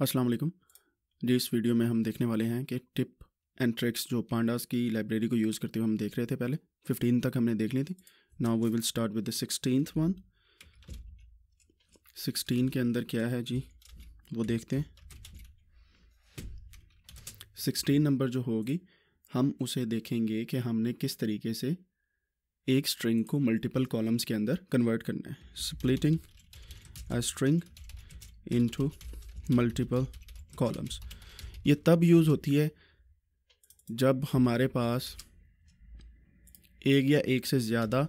अस्सलाम वालेकुम जी इस वीडियो में हम देखने वाले हैं कि टिप एंड ट्रिक्स जो पांडास की लाइब्रेरी को यूज़ करते हुए हम देख रहे थे पहले फिफ्टीन तक हमने देख ली थी now we will start with the sixteen one sixteen के अंदर क्या है जी वो देखते हैं सिक्सटीन नंबर जो होगी हम उसे देखेंगे कि हमने किस तरीके से एक स्ट्रिंग को मल्टीपल कॉलम्स के अंदर कन्वर्ट करना है splitting a string into multiple columns ये तब यूज़ होती है जब हमारे पास एक या एक से ज़्यादा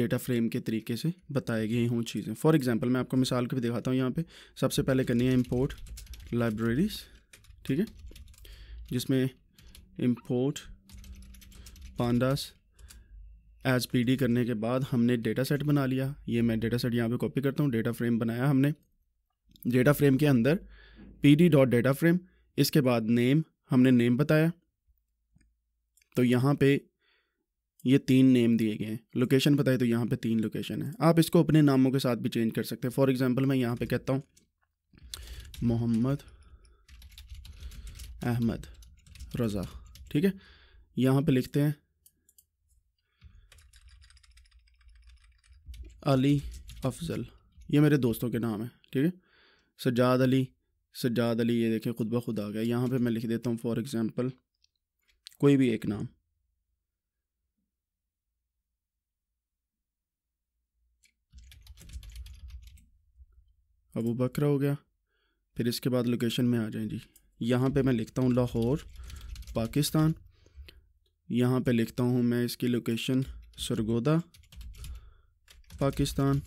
डेटा फ्रेम के तरीके से बताए गए हों चीज़ें फॉर एग्जांपल मैं आपको मिसाल के भी दिखाता हूँ यहाँ पे सबसे पहले करनी है इंपोर्ट लाइब्रेरीज ठीक है जिसमें इंपोर्ट पांडास एज पी करने के बाद हमने डेटा सेट बना लिया ये मैं डेटा सेट यहाँ पे कॉपी करता हूँ डेटा फ्रेम बनाया हमने डेटा फ्रेम के अंदर P D dot data frame इसके बाद नेम हमने नेम बताया तो यहाँ पे ये तीन नेम दिए गए हैं लोकेशन बताए तो यहाँ पे तीन लोकेशन है आप इसको अपने नामों के साथ भी चेंज कर सकते हैं फॉर एग्जांपल मैं यहाँ पे कहता हूँ मोहम्मद अहमद रज़ा ठीक है यहाँ पे लिखते हैं अली अफजल ये मेरे दोस्तों के नाम हैं ठीक है सज्जाद अली सज्जाद अली ये देखें खुद ब खुद आ गया यहाँ पे मैं लिख देता हूँ फॉर एग्ज़ाम्पल कोई भी एक नाम अबू बकर हो गया फिर इसके बाद लोकेशन में आ जाएं जी यहाँ पे मैं लिखता हूँ लाहौर पाकिस्तान यहाँ पे लिखता हूँ मैं इसकी लोकेशन सरगोदा पाकिस्तान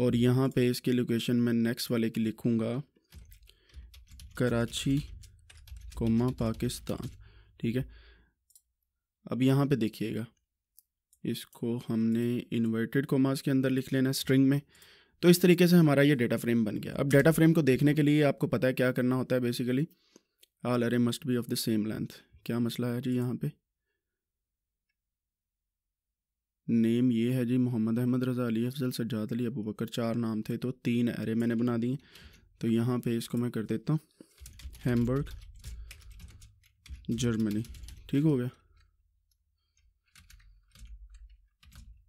और यहाँ पे इसकी लोकेशन मैं नेक्स्ट वाले की लिखूँगा कराची कोमा पाकिस्तान ठीक है अब यहाँ पे देखिएगा इसको हमने इन्वर्टेड कोमास के अंदर लिख लेना स्ट्रिंग में तो इस तरीके से हमारा ये डेटा फ्रेम बन गया अब डेटा फ्रेम को देखने के लिए आपको पता है क्या करना होता है basically all arrays must be of the same length क्या मसला है जी यहाँ पे नेम ये है जी मोहम्मद अहमद रज़ा अली अफजल सज्जाद अली अबू बकर चार नाम थे तो तीन एरे मैंने बना दिए तो यहाँ पे इसको मैं कर देता हूँ हेम्बर्ग जर्मनी ठीक हो गया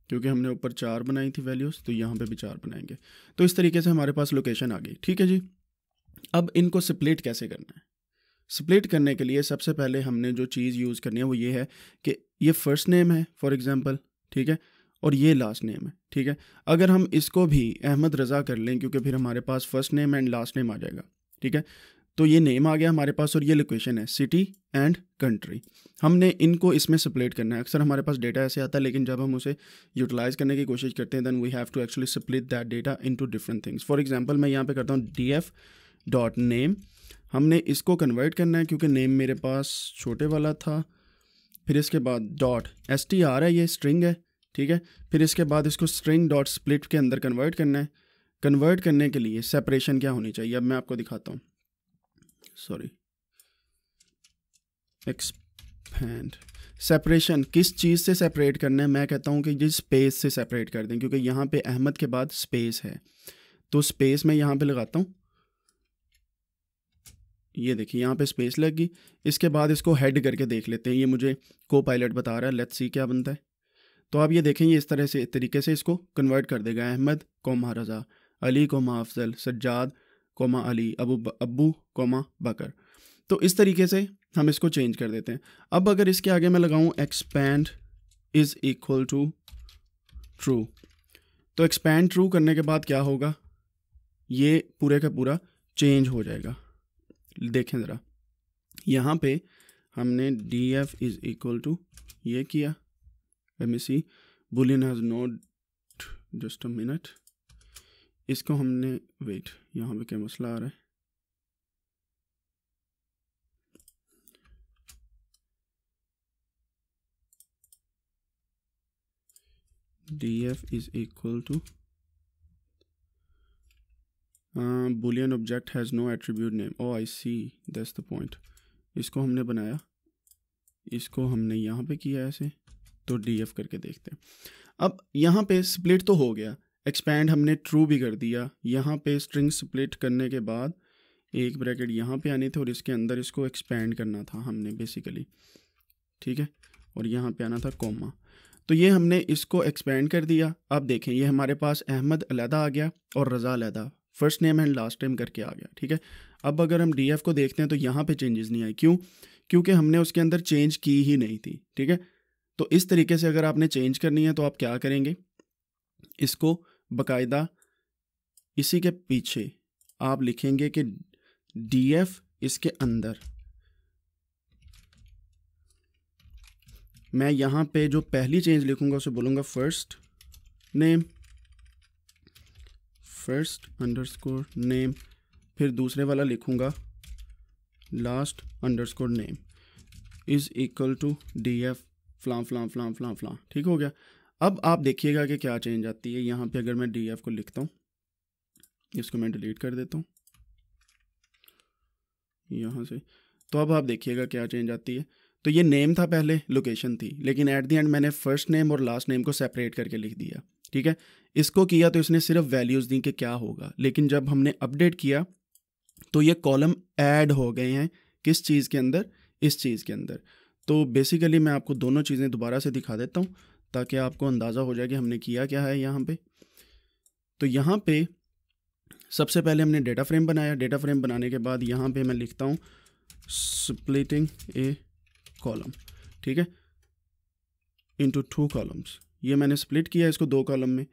क्योंकि हमने ऊपर चार बनाई थी वैल्यूज़ तो यहाँ पे भी चार बनाएंगे तो इस तरीके से हमारे पास लोकेशन आ गई ठीक है जी अब इनको स्प्लिट कैसे करना है स्प्लिट करने के लिए सबसे पहले हमने जो चीज़ यूज़ करनी है वो ये है कि ये फर्स्ट नेम है फॉर एग्ज़ाम्पल ठीक है और ये लास्ट नेम है ठीक है अगर हम इसको भी अहमद रज़ा कर लें क्योंकि फिर हमारे पास first name and last name आ जाएगा ठीक है तो ये नेम आ गया हमारे पास और ये लोकेशन है सिटी एंड कंट्री हमने इनको इसमें सप्लेट करना है अक्सर हमारे पास डेटा ऐसे आता है लेकिन जब हम उसे यूटिलाइज करने की कोशिश करते हैं then we have to actually split that data into different things for example मैं यहाँ पे करता हूँ डी एफ डॉट नेम हमने इसको कन्वर्ट करना है क्योंकि नेम मेरे पास छोटे वाला था फिर इसके बाद डॉट एस टी आर है ये स्ट्रिंग है ठीक है फिर इसके बाद इसको स्ट्रिंग डॉट स्प्लिट के अंदर कन्वर्ट करना है कन्वर्ट करने के लिए सेपरेशन क्या होनी चाहिए अब मैं आपको दिखाता हूँ सॉरी एक्सपेंड सेपरेशन किस चीज़ से सेपरेट करना है मैं कहता हूँ कि जिस स्पेस से सेपरेट कर दें क्योंकि यहाँ पे अहमद के बाद स्पेस है तो स्पेस मैं यहाँ पे लगाता हूँ ये देखिए यहाँ पे स्पेस लग गई इसके बाद इसको हेड करके देख लेते हैं ये मुझे को पायलट बता रहा है लेट्स सी क्या बनता है तो आप ये देखेंगे इस तरह से तरीके से इसको कन्वर्ट कर देगा Ahmed comma Raza Ali comma Afzal Sajjad comma Ali Abu Abu comma Bakar तो इस तरीके से हम इसको चेंज कर देते हैं अब अगर इसके आगे मैं लगाऊँ expand is equal to true तो एक्सपैंड ट्रू करने के बाद क्या होगा ये पूरे का पूरा चेंज हो जाएगा देखें ज़रा यहाँ पे हमने D F is equal to ये किया M C boolean has not just a minute इसको हमने वेट यहाँ पे क्या मसला आ रहा है df is equal to boolean object has no attribute name oh I see that's the point इसको हमने बनाया इसको हमने यहाँ पे किया ऐसे तो डी एफ करके देखते हैं अब यहाँ पे स्प्लिट तो हो गया एक्सपेंड हमने ट्रू भी कर दिया यहाँ पे स्ट्रिंग स्प्लिट करने के बाद एक ब्रैकेट यहाँ पे आनी थी और इसके अंदर इसको एक्सपेंड करना था हमने बेसिकली ठीक है और यहाँ पे आना था कॉमा तो ये हमने इसको एक्सपेंड कर दिया अब देखें ये हमारे पास अहमद अलहदा आ गया और रज़ा अलहदा first name and last name करके आ गया ठीक है अब अगर हम डी को देखते हैं तो यहाँ पे चेंजेस नहीं आए क्यों क्योंकि हमने उसके अंदर चेंज की ही नहीं थी ठीक है तो इस तरीके से अगर आपने चेंज करनी है तो आप क्या करेंगे इसको बकायदा इसी के पीछे आप लिखेंगे कि डी एफ इसके अंदर मैं यहाँ पे जो पहली चेंज लिखूंगा उसे बोलूँगा first name first underscore name फिर दूसरे वाला लिखूँगा last underscore name is equal to D F फ्लाम फ्लाम फ्लाम फ्लाम फ्लाम ठीक हो गया अब आप देखिएगा कि क्या चेंज आती है यहाँ पे अगर मैं डी एफ को लिखता हूँ इसको मैं डिलीट कर देता हूँ यहाँ से तो अब आप देखिएगा क्या चेंज आती है तो ये नेम था पहले लोकेशन थी लेकिन एट दी एंड मैंने फर्स्ट नेम और लास्ट नेम को सेपरेट करके लिख दिया ठीक है इसको किया तो इसने सिर्फ वैल्यूज़ दी कि क्या होगा लेकिन जब हमने अपडेट किया तो ये कॉलम ऐड हो गए हैं किस चीज़ के अंदर इस चीज़ के अंदर तो बेसिकली मैं आपको दोनों चीज़ें दोबारा से दिखा देता हूँ ताकि आपको अंदाज़ा हो जाए कि हमने किया क्या है यहाँ पे तो यहाँ पे सबसे पहले हमने डेटा फ्रेम बनाया डेटा फ्रेम बनाने के बाद यहाँ पे मैं लिखता हूँ स्प्लिटिंग ए कॉलम ठीक है इंटू टू कॉलम्स ये मैंने स्प्लिट किया इसको दो कॉलम में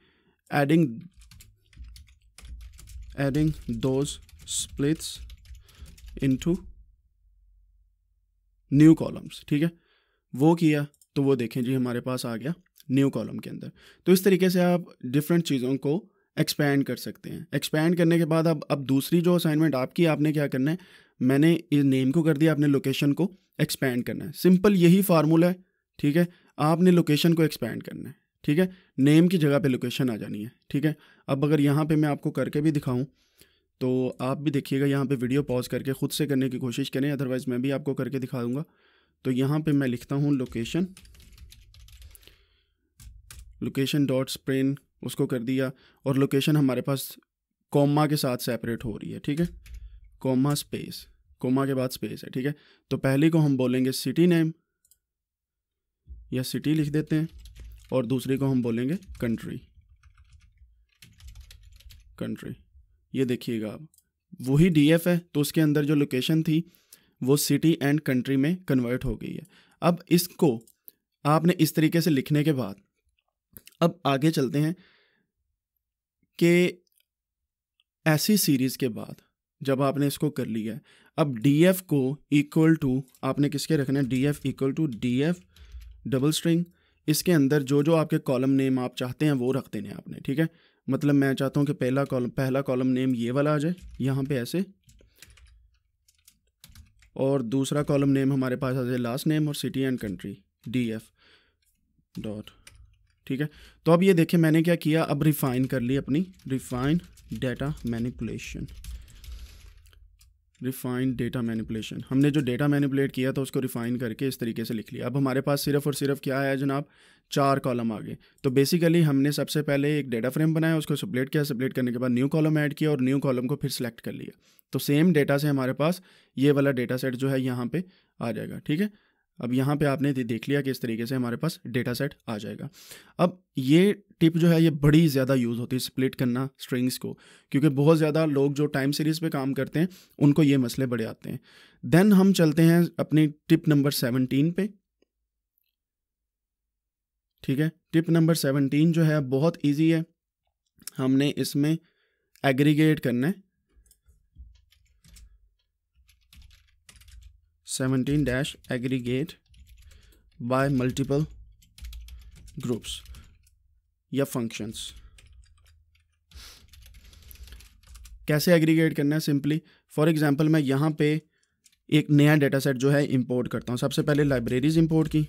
adding adding those splits into new columns ठीक है वो किया तो वो देखें जी हमारे पास आ गया न्यू कॉलम के अंदर तो इस तरीके से आप डिफरेंट चीज़ों को एक्सपैंड कर सकते हैं एक्सपैंड करने के बाद अब अब दूसरी जो असाइनमेंट आपकी आपने क्या करना है मैंने इस नेम को कर दिया आपने लोकेशन को एक्सपैंड करना है सिंपल यही फार्मूला है ठीक है आपने लोकेशन को एक्सपैंड करना है ठीक है नेम की जगह पे लोकेशन आ जानी है ठीक है अब अगर यहाँ पे मैं आपको करके भी दिखाऊं तो आप भी देखिएगा यहाँ पे वीडियो पॉज करके ख़ुद से करने की कोशिश करें अदरवाइज़ मैं भी आपको करके दिखा दूँगा तो यहाँ पे मैं लिखता हूँ लोकेशन लोकेशन डॉट स्प्रेन उसको कर दिया और लोकेशन हमारे पास कोमा के साथ सेपरेट हो रही है ठीक है कोमा स्पेस कोमा के बाद स्पेस है ठीक है तो पहले को हम बोलेंगे सिटी नेम या सिटी लिख देते हैं और दूसरे को हम बोलेंगे कंट्री कंट्री ये देखिएगा आप वही एफ है तो उसके अंदर जो लोकेशन थी वो सिटी एंड कंट्री में कन्वर्ट हो गई है अब इसको आपने इस तरीके से लिखने के बाद अब आगे चलते हैं कि ऐसी सीरीज़ के बाद जब आपने इसको कर लिया है अब डी एफ को इक्वल टू आपने किसके रखना है D F equal to D F double string इसके अंदर जो जो आपके कॉलम नेम आप चाहते हैं वो रख देने आपने ठीक है मतलब मैं चाहता हूँ कि पहला कॉलम पहला कॉलम नेम ये वाला आ जाए यहाँ पे ऐसे और दूसरा कॉलम नेम हमारे पास आ जाए लास्ट नेम और city and country D F dot ठीक है तो अब ये देखिए मैंने क्या किया अब रिफ़ाइन कर ली अपनी refine data manipulation refined data manipulation हमने जो डेटा मैनिपुलेट किया था उसको रिफाइन करके इस तरीके से लिख लिया अब हमारे पास सिर्फ और सिर्फ क्या है जनाब चार कॉलम आ गए तो बेसिकली हमने सबसे पहले एक डेटा फ्रेम बनाया उसको सपलेट किया सपलेट करने के बाद न्यू कॉलम ऐड किया और न्यू कॉलम को फिर सेलेक्ट कर लिया तो सेम डेटा से हमारे पास ये वाला डेटा सेट जो है यहाँ पे आ जाएगा ठीक है अब यहाँ पे आपने देख लिया कि इस तरीके से हमारे पास डेटा सेट आ जाएगा अब ये टिप जो है ये बड़ी ज़्यादा यूज़ होती है स्प्लिट करना स्ट्रिंग्स को क्योंकि बहुत ज़्यादा लोग जो टाइम सीरीज़ पे काम करते हैं उनको ये मसले बड़े आते हैं देन हम चलते हैं अपनी टिप नंबर सेवनटीन पे ठीक है टिप नंबर सेवनटीन जो है बहुत ईजी है हमने इसमें एग्रीगेट करना है 17 dash aggregate by multiple groups या functions कैसे एग्रीगेट करना है सिंपली फॉर एग्जांपल मैं यहाँ पे एक नया डेटा सेट जो है इंपोर्ट करता हूँ सबसे पहले लाइब्रेरीज इंपोर्ट की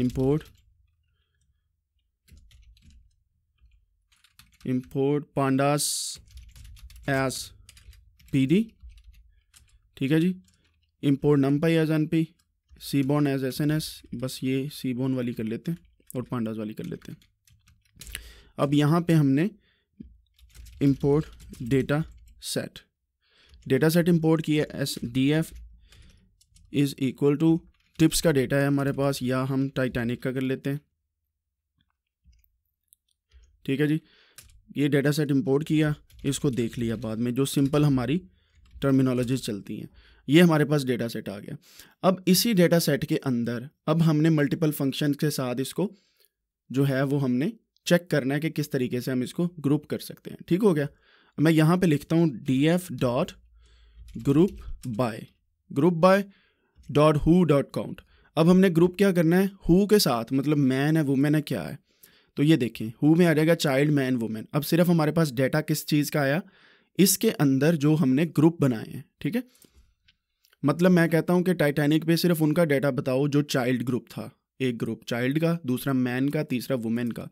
import import pandas as PD ठीक है जी import numpy as N P seaborn as S N S बस ये सी बोन वाली कर लेते हैं और पांडाज वाली कर लेते हैं अब यहाँ पे हमने import data set data set import किया S D F is equal to tips का डेटा है हमारे पास या हम टाइटैनिक का कर लेते हैं ठीक है जी ये डेटा सेट इम्पोर्ट किया इसको देख लिया बाद में जो सिंपल हमारी टर्मिनोलॉजी चलती हैं ये हमारे पास डेटा सेट आ गया अब इसी डेटा सेट के अंदर अब हमने मल्टीपल फंक्शन के साथ इसको जो है वो हमने चेक करना है कि किस तरीके से हम इसको ग्रुप कर सकते हैं ठीक हो गया मैं यहाँ पे लिखता हूँ D F dot group by group by dot who dot count अब हमने ग्रुप क्या करना है हु के साथ मतलब मैन है वुमेन है क्या है तो ये देखें हु में आ जाएगा चाइल्ड मैन वुमेन अब सिर्फ हमारे पास डेटा किस चीज़ का आया इसके अंदर जो हमने ग्रुप बनाए हैं ठीक है मतलब मैं कहता हूँ कि टाइटैनिक पे सिर्फ उनका डाटा बताओ जो चाइल्ड ग्रुप था एक ग्रुप चाइल्ड का दूसरा मैन का तीसरा वुमेन का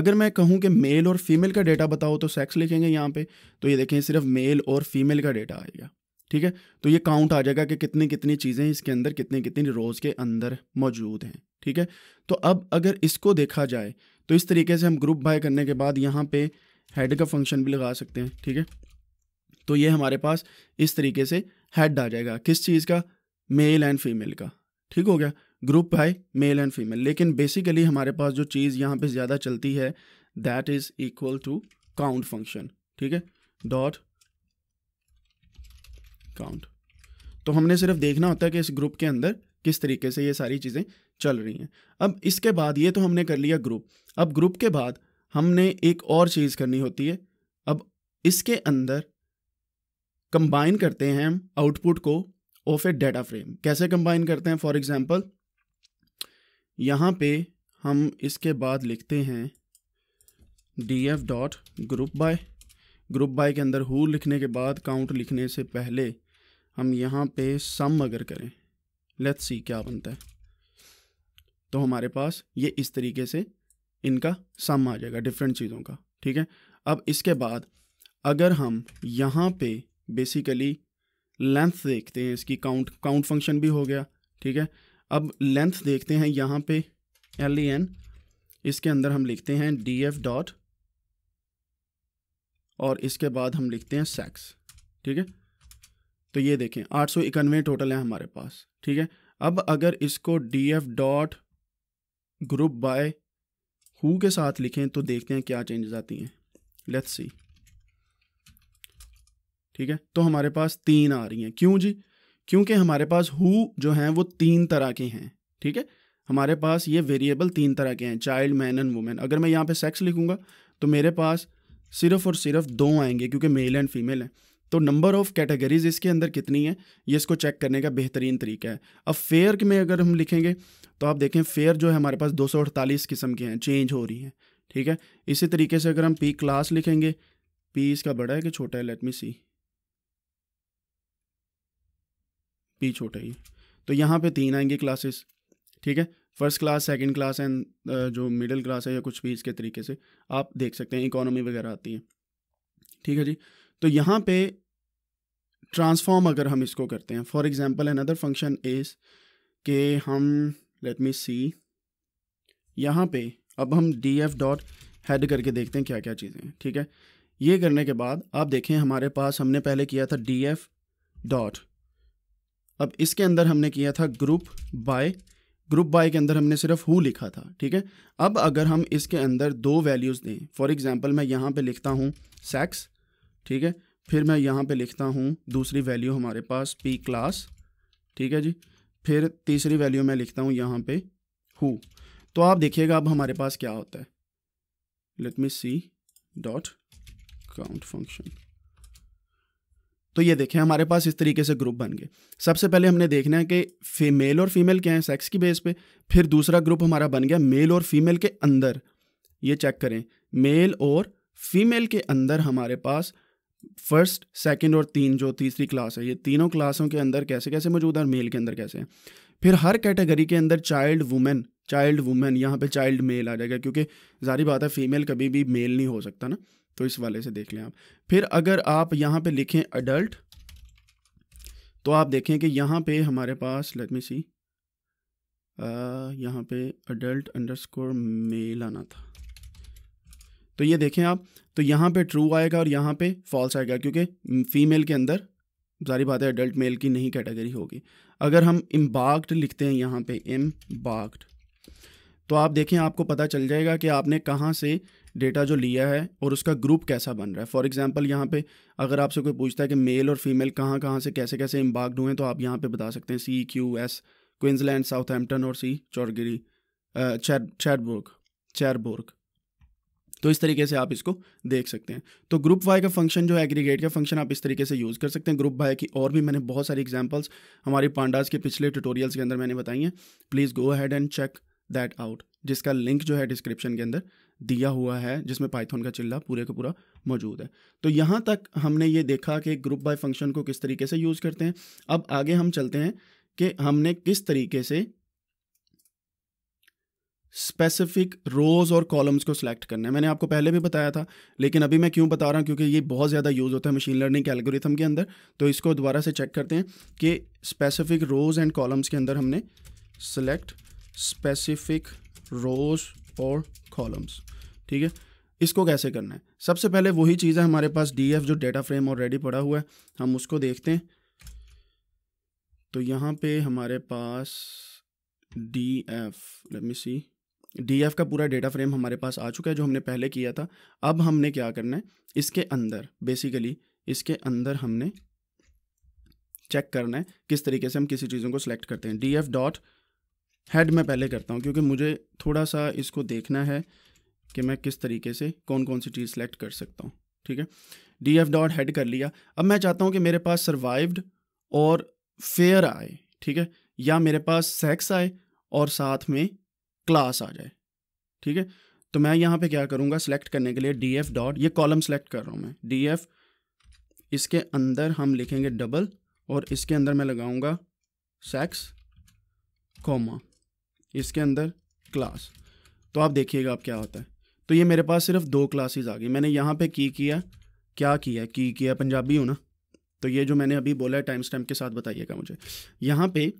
अगर मैं कहूँ कि मेल और फीमेल का डेटा बताओ तो सेक्स लिखेंगे यहाँ पे तो ये देखें सिर्फ मेल और फीमेल का डेटा आएगा ठीक है तो ये काउंट आ जाएगा कि कितनी कितनी चीज़ें इसके अंदर कितनी कितनी रोज़ के अंदर मौजूद हैं ठीक है तो अब अगर इसको देखा जाए तो इस तरीके से हम ग्रुप बाय करने के बाद यहाँ पे हेड का फंक्शन भी लगा सकते हैं ठीक है तो ये हमारे पास इस तरीके से हेड आ जाएगा किस चीज़ का मेल एंड फीमेल का ठीक हो गया ग्रुप है मेल एंड फीमेल लेकिन बेसिकली हमारे पास जो चीज़ यहाँ पे ज़्यादा चलती है that is equal to count function ठीक है डॉट काउंट तो हमने सिर्फ देखना होता है कि इस ग्रुप के अंदर किस तरीके से ये सारी चीज़ें चल रही हैं अब इसके बाद ये तो हमने कर लिया ग्रुप अब ग्रुप के बाद हमने एक और चीज़ करनी होती है अब इसके अंदर कंबाइन करते हैं आउटपुट को ऑफ ए डेटा फ्रेम कैसे कंबाइन करते हैं फॉर एग्जांपल यहाँ पे हम इसके बाद लिखते हैं D F dot group by group by के अंदर हु लिखने के बाद काउंट लिखने से पहले हम यहाँ पे सम अगर करें लेट्स सी क्या बनता है तो हमारे पास ये इस तरीके से इनका सम आ जाएगा डिफरेंट चीज़ों का ठीक है अब इसके बाद अगर हम यहाँ पे बेसिकली लेंथ देखते हैं इसकी काउंट काउंट फंक्शन भी हो गया ठीक है अब लेंथ देखते हैं यहाँ पे एल ई एन इसके अंदर हम लिखते हैं डी एफ डॉट और इसके बाद हम लिखते हैं सेक्स ठीक है तो ये देखें आठ सौ इक्यानवे टोटल है हमारे पास ठीक है अब अगर इसको D F dot group by who के साथ लिखें तो देखते हैं क्या चेंजेस आती हैं लेट्स सी ठीक है तो हमारे पास तीन आ रही हैं क्यों जी क्योंकि हमारे पास हु जो हैं वो तीन तरह के हैं ठीक है हमारे पास ये वेरिएबल तीन तरह के हैं चाइल्ड मैन एंड वुमेन अगर मैं यहाँ पे सेक्स लिखूंगा तो मेरे पास सिर्फ और सिर्फ दो आएंगे क्योंकि मेल एंड फीमेल हैं तो नंबर ऑफ़ कैटेगरीज इसके अंदर कितनी है ये इसको चेक करने का बेहतरीन तरीका है अब फेयर में अगर हम लिखेंगे तो आप देखें फेयर जो है हमारे पास दो किस्म के हैं चेंज हो रही हैं ठीक है इसी तरीके से अगर हम पी क्लास लिखेंगे पी इसका बड़ा है कि छोटा है लेट मी सी पी छोटा ही तो यहाँ पे तीन आएंगे क्लासेस ठीक है first class second class and जो मिडिल क्लास है या कुछ भी इसके तरीके से आप देख सकते हैं इकोनॉमी वगैरह आती है ठीक है जी तो यहाँ पे ट्रांसफॉर्म अगर हम इसको करते हैं for example another function is के हम लेट मी सी यहाँ पे अब हम डी एफ डॉट हैड करके देखते हैं क्या क्या चीज़ें हैं ठीक है ये करने के बाद आप देखें हमारे पास हमने पहले किया था डी एफ डॉट अब इसके अंदर हमने किया था ग्रुप बाय ग्रुप बाय के अंदर हमने सिर्फ हु लिखा था ठीक है अब अगर हम इसके अंदर दो वैल्यूज़ दें फॉर एग्ज़ाम्पल मैं यहाँ पे लिखता हूँ सेक्स ठीक है फिर मैं यहाँ पे लिखता हूँ दूसरी वैल्यू हमारे पास पी क्लास ठीक है जी फिर तीसरी वैल्यू मैं लिखता हूँ यहाँ पे हु तो आप देखिएगा अब हमारे पास क्या होता है let me see dot count function तो ये देखें हमारे पास इस तरीके से ग्रुप बन गए सबसे पहले हमने देखना है कि फीमेल और फीमेल क्या है सेक्स की बेस पे फिर दूसरा ग्रुप हमारा बन गया मेल और फीमेल के अंदर ये चेक करें मेल और फीमेल के अंदर हमारे पास फर्स्ट सेकंड और तीन जो तीसरी क्लास है ये तीनों क्लासों के अंदर कैसे कैसे मौजूद है और मेल के अंदर कैसे हैं फिर हर कैटेगरी के अंदर चाइल्ड वुमेन चाइल्ड वुमेन यहाँ पे चाइल्ड मेल आ जाएगा क्योंकि जारी बात है फीमेल कभी भी मेल नहीं हो सकता ना तो इस वाले से देख लें आप फिर अगर आप यहाँ पे लिखें अडल्ट तो आप देखें कि यहाँ पे हमारे पास लेट मी सी यहाँ पे अडल्ट अंडरस्कोर मेल आना था तो ये देखें आप तो यहाँ पे ट्रू आएगा और यहाँ पे फॉल्स आएगा क्योंकि फीमेल के अंदर जारी बात है अडल्ट मेल की नहीं कैटेगरी होगी अगर हम इम्बाक्ड लिखते हैं यहाँ पे इम्बार्क्ड तो आप देखें आपको पता चल जाएगा कि आपने कहाँ से डेटा जो लिया है और उसका ग्रुप कैसा बन रहा है फॉर एग्जांपल यहाँ पे अगर आपसे कोई पूछता है कि मेल और फीमेल कहाँ कहाँ से कैसे कैसे इम्बाग्ड हुए हैं तो आप यहाँ पे बता सकते हैं C Q S Queensland Southampton और सी चौरगिरी चैटबुर्ग चैरबुर्ग तो इस तरीके से आप इसको देख सकते हैं तो ग्रुप वाई का फंक्शन जो है एग्रीगेट का फंक्शन आप इस तरीके से यूज़ कर सकते हैं ग्रुप वाई की और भी मैंने बहुत सारी एग्जांपल्स हमारी पांडास के पिछले ट्यूटोरियल्स के अंदर मैंने बताई हैं please go head and check that out जिसका लिंक जो है डिस्क्रिप्शन के अंदर दिया हुआ है जिसमें पाइथन का चिल्ला पूरे का पूरा मौजूद है तो यहाँ तक हमने ये देखा कि ग्रुप बाय फंक्शन को किस तरीके से यूज़ करते हैं अब आगे हम चलते हैं कि हमने किस तरीके से स्पेसिफिक रोज़ और कॉलम्स को सिलेक्ट करना है मैंने आपको पहले भी बताया था लेकिन अभी मैं क्यों बता रहा हूँ क्योंकि ये बहुत ज़्यादा यूज़ होता है मशीन लर्निंग के एल्गोरिथम के अंदर तो इसको दोबारा से चेक करते हैं कि स्पेसिफिक रोज़ एंड कॉलम्स के अंदर हमने सेलेक्ट स्पेसिफिक रोज़ और कॉलम्स ठीक है इसको कैसे करना है सबसे पहले वही चीज़ है हमारे पास डी जो डेटा फ्रेम ऑलरेडी पड़ा हुआ है हम उसको देखते हैं तो यहाँ पे हमारे पास D F let me see D F का पूरा डेटा फ्रेम हमारे पास आ चुका है जो हमने पहले किया था अब हमने क्या करना है इसके अंदर बेसिकली इसके अंदर हमने चेक करना है किस तरीके से हम किसी चीज़ों को सिलेक्ट करते हैं डी एफ डॉट हेड मैं पहले करता हूँ क्योंकि मुझे थोड़ा सा इसको देखना है कि मैं किस तरीके से कौन कौन सी चीज़ सेलेक्ट कर सकता हूँ ठीक है डी एफ डॉट हेड कर लिया अब मैं चाहता हूँ कि मेरे पास सर्वाइव्ड और फेयर आए ठीक है या मेरे पास सेक्स आए और साथ में क्लास आ जाए ठीक है तो मैं यहाँ पे क्या करूँगा सेलेक्ट करने के लिए डी एफ डॉट ये कॉलम सेलेक्ट कर रहा हूँ मैं डी एफ इसके अंदर हम लिखेंगे डबल और इसके अंदर मैं लगाऊँगा सेक्स कॉमा इसके अंदर क्लास तो आप देखिएगा आप क्या होता है तो ये मेरे पास सिर्फ दो क्लासेस आ गई मैंने यहाँ पे की किया क्या किया की किया पंजाबी हो ना तो ये जो मैंने अभी बोला है टाइम स्टैम्प के साथ बताइएगा मुझे यहाँ पे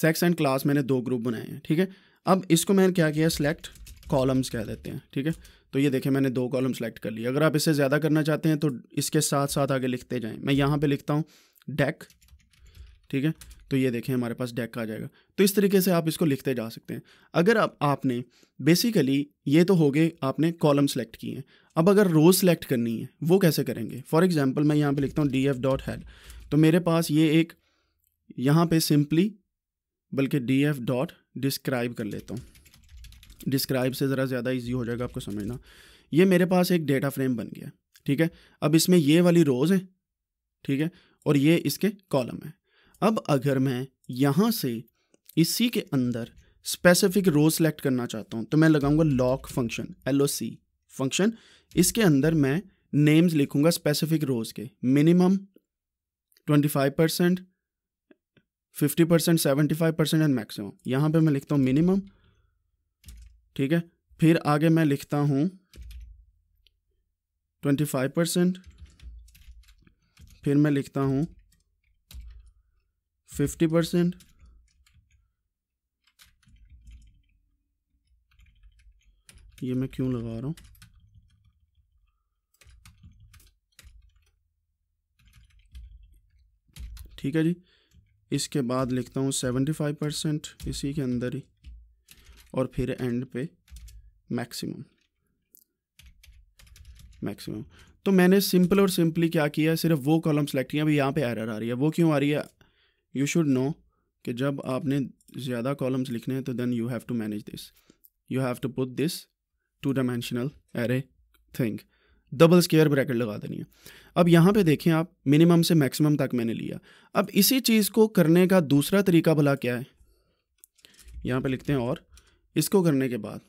सेक्स एंड क्लास मैंने दो ग्रुप बनाए हैं ठीक है अब इसको मैंने क्या किया सिलेक्ट कॉलम्स कह देते हैं ठीक है तो ये देखें मैंने दो कॉलम सेलेक्ट कर लिए अगर आप इसे ज़्यादा करना चाहते हैं तो इसके साथ साथ आगे लिखते जाएँ मैं यहाँ पर लिखता हूँ डेक ठीक है तो ये देखें हमारे पास डेक आ जाएगा तो इस तरीके से आप इसको लिखते जा सकते हैं अगर आप आपने बेसिकली ये तो हो गए आपने कॉलम सेलेक्ट किए हैं अब अगर रोज़ सेलेक्ट करनी है वो कैसे करेंगे फॉर एग्जांपल मैं यहाँ पे लिखता हूँ डी एफ डॉट हेड तो मेरे पास ये एक यहाँ पे सिंपली बल्कि डी एफ डॉट डिस्क्राइब कर लेता हूँ डिस्क्राइब से ज़रा ज़्यादा ईजी हो जाएगा आपको समझना ये मेरे पास एक डेटा फ्रेम बन गया ठीक है अब इसमें ये वाली रोज़ है ठीक है और ये इसके कॉलम है अब अगर मैं यहाँ से इसी के अंदर स्पेसिफिक रो सेलेक्ट करना चाहता हूँ तो मैं लगाऊंगा loc function L O C function इसके अंदर मैं नेम्स लिखूंगा स्पेसिफिक रोज के minimum twenty five percent fifty percent seventy five percent and maximum यहाँ पे मैं लिखता हूँ मिनिमम ठीक है फिर आगे मैं लिखता हूँ ट्वेंटी फाइव परसेंट फिर मैं लिखता हूँ फिफ्टी परसेंट ये मैं क्यों लगा रहा हूं ठीक है जी इसके बाद लिखता हूँ सेवेंटी फाइव परसेंट इसी के अंदर ही और फिर एंड पे मैक्सिमम मैक्सिमम तो मैंने सिंपल और सिंपली क्या किया सिर्फ वो कॉलम सेलेक्ट किया अभी यहाँ पे एरर आ रही है वो क्यों आ रही है यू शुड नो कि जब आपने ज़्यादा कॉलम्स लिखने हैं तो then you have to manage this you have to put this two dimensional array thing double square bracket लगा देनी है अब यहाँ पे देखें आप मिनिमम से मैक्सिमम तक मैंने लिया अब इसी चीज़ को करने का दूसरा तरीका भला क्या है यहाँ पे लिखते हैं और इसको करने के बाद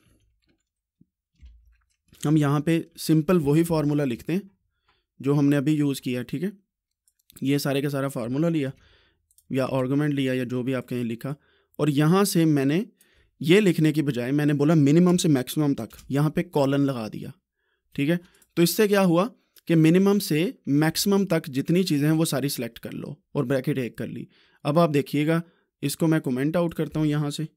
हम यहाँ पे सिंपल वही फार्मूला लिखते हैं जो हमने अभी यूज़ किया ठीक है ये सारे का सारा फार्मूला लिया या आर्गूमेंट लिया या जो भी आप कहें लिखा और यहाँ से मैंने ये लिखने की बजाय मैंने बोला मिनिमम से मैक्सिमम तक यहाँ पे कॉलन लगा दिया ठीक है तो इससे क्या हुआ कि मिनिमम से मैक्सिमम तक जितनी चीज़ें हैं वो सारी सिलेक्ट कर लो और ब्रैकेट एक कर ली अब आप देखिएगा इसको मैं कमेंट आउट करता हूँ यहाँ से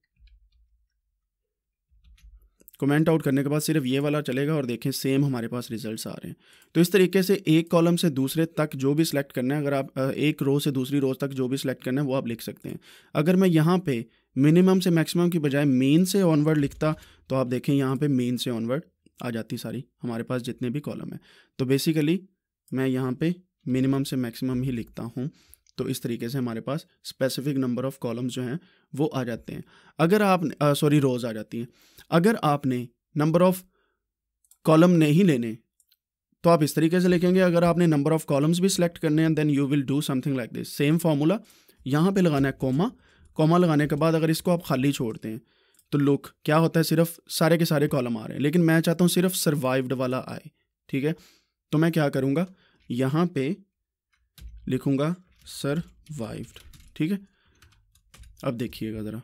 कमेंट आउट करने के बाद सिर्फ ये वाला चलेगा और देखें सेम हमारे पास रिजल्ट्स आ रहे हैं तो इस तरीके से एक कॉलम से दूसरे तक जो भी सिलेक्ट करना है अगर आप एक रो से दूसरी रो तक जो भी सिलेक्ट करना है वो आप लिख सकते हैं अगर मैं यहाँ पे मिनिमम से मैक्सिमम की बजाय मेन से ऑनवर्ड लिखता तो आप देखें यहाँ पर मेन से ऑनवर्ड आ जाती सारी हमारे पास जितने भी कॉलम हैं तो बेसिकली मैं यहाँ पर मिनिमम से मैक्सिमम ही लिखता हूँ तो इस तरीके से हमारे पास स्पेसिफिक नंबर ऑफ कॉलम्स जो हैं वो आ जाते हैं अगर आप सॉरी रोज़ आ जाती हैं अगर आपने नंबर ऑफ़ कॉलम नहीं लेने तो आप इस तरीके से लिखेंगे अगर आपने नंबर ऑफ़ कॉलम्स भी सिलेक्ट करने हैं then you will do something like this same formula यहाँ पे लगाना है कोमा कोमा लगाने के बाद अगर इसको आप खाली छोड़ते हैं तो लुक क्या होता है सिर्फ सारे के सारे कॉलम आ रहे हैं लेकिन मैं चाहता हूँ सिर्फ सर्वाइव्ड वाला आए ठीक है तो मैं क्या करूँगा यहाँ पे लिखूँगा सरवाइव्ड ठीक है अब देखिएगा ज़रा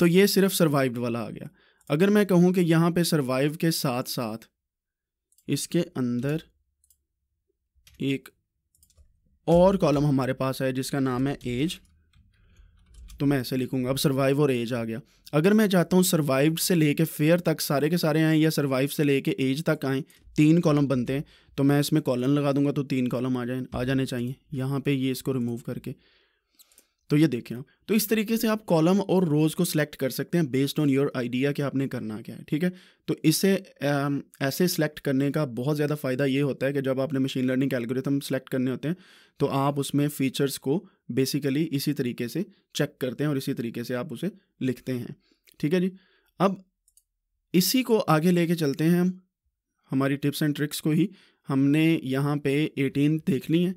तो ये सिर्फ सरवाइव्ड वाला आ गया अगर मैं कहूँ कि यहाँ पे सर्वाइव के साथ साथ इसके अंदर एक और कॉलम हमारे पास है जिसका नाम है एज तो मैं ऐसे लिखूंगा अब सर्वाइव और एज आ गया अगर मैं चाहता हूँ सर्वाइव से लेके फेयर तक सारे के सारे आएँ या सर्वाइव से लेके एज तक आएँ तीन कॉलम बनते हैं तो मैं इसमें कॉलम लगा दूंगा तो तीन कॉलम आ जाए आ जाने चाहिए यहाँ पे ये इसको रिमूव करके तो ये देखें आप तो इस तरीके से आप कॉलम और रोज़ को सिलेक्ट कर सकते हैं बेस्ड ऑन योर आइडिया कि आपने करना क्या है ठीक है तो इसे ऐसे सिलेक्ट करने का बहुत ज़्यादा फ़ायदा ये होता है कि जब आपने मशीन लर्निंग एल्गोरिथम सेलेक्ट करने होते हैं तो आप उसमें फ़ीचर्स को बेसिकली इसी तरीके से चेक करते हैं और इसी तरीके से आप उसे लिखते हैं ठीक है जी अब इसी को आगे लेके चलते हैं हम हमारी टिप्स एंड ट्रिक्स को ही हमने यहाँ पे एटीन देख ली है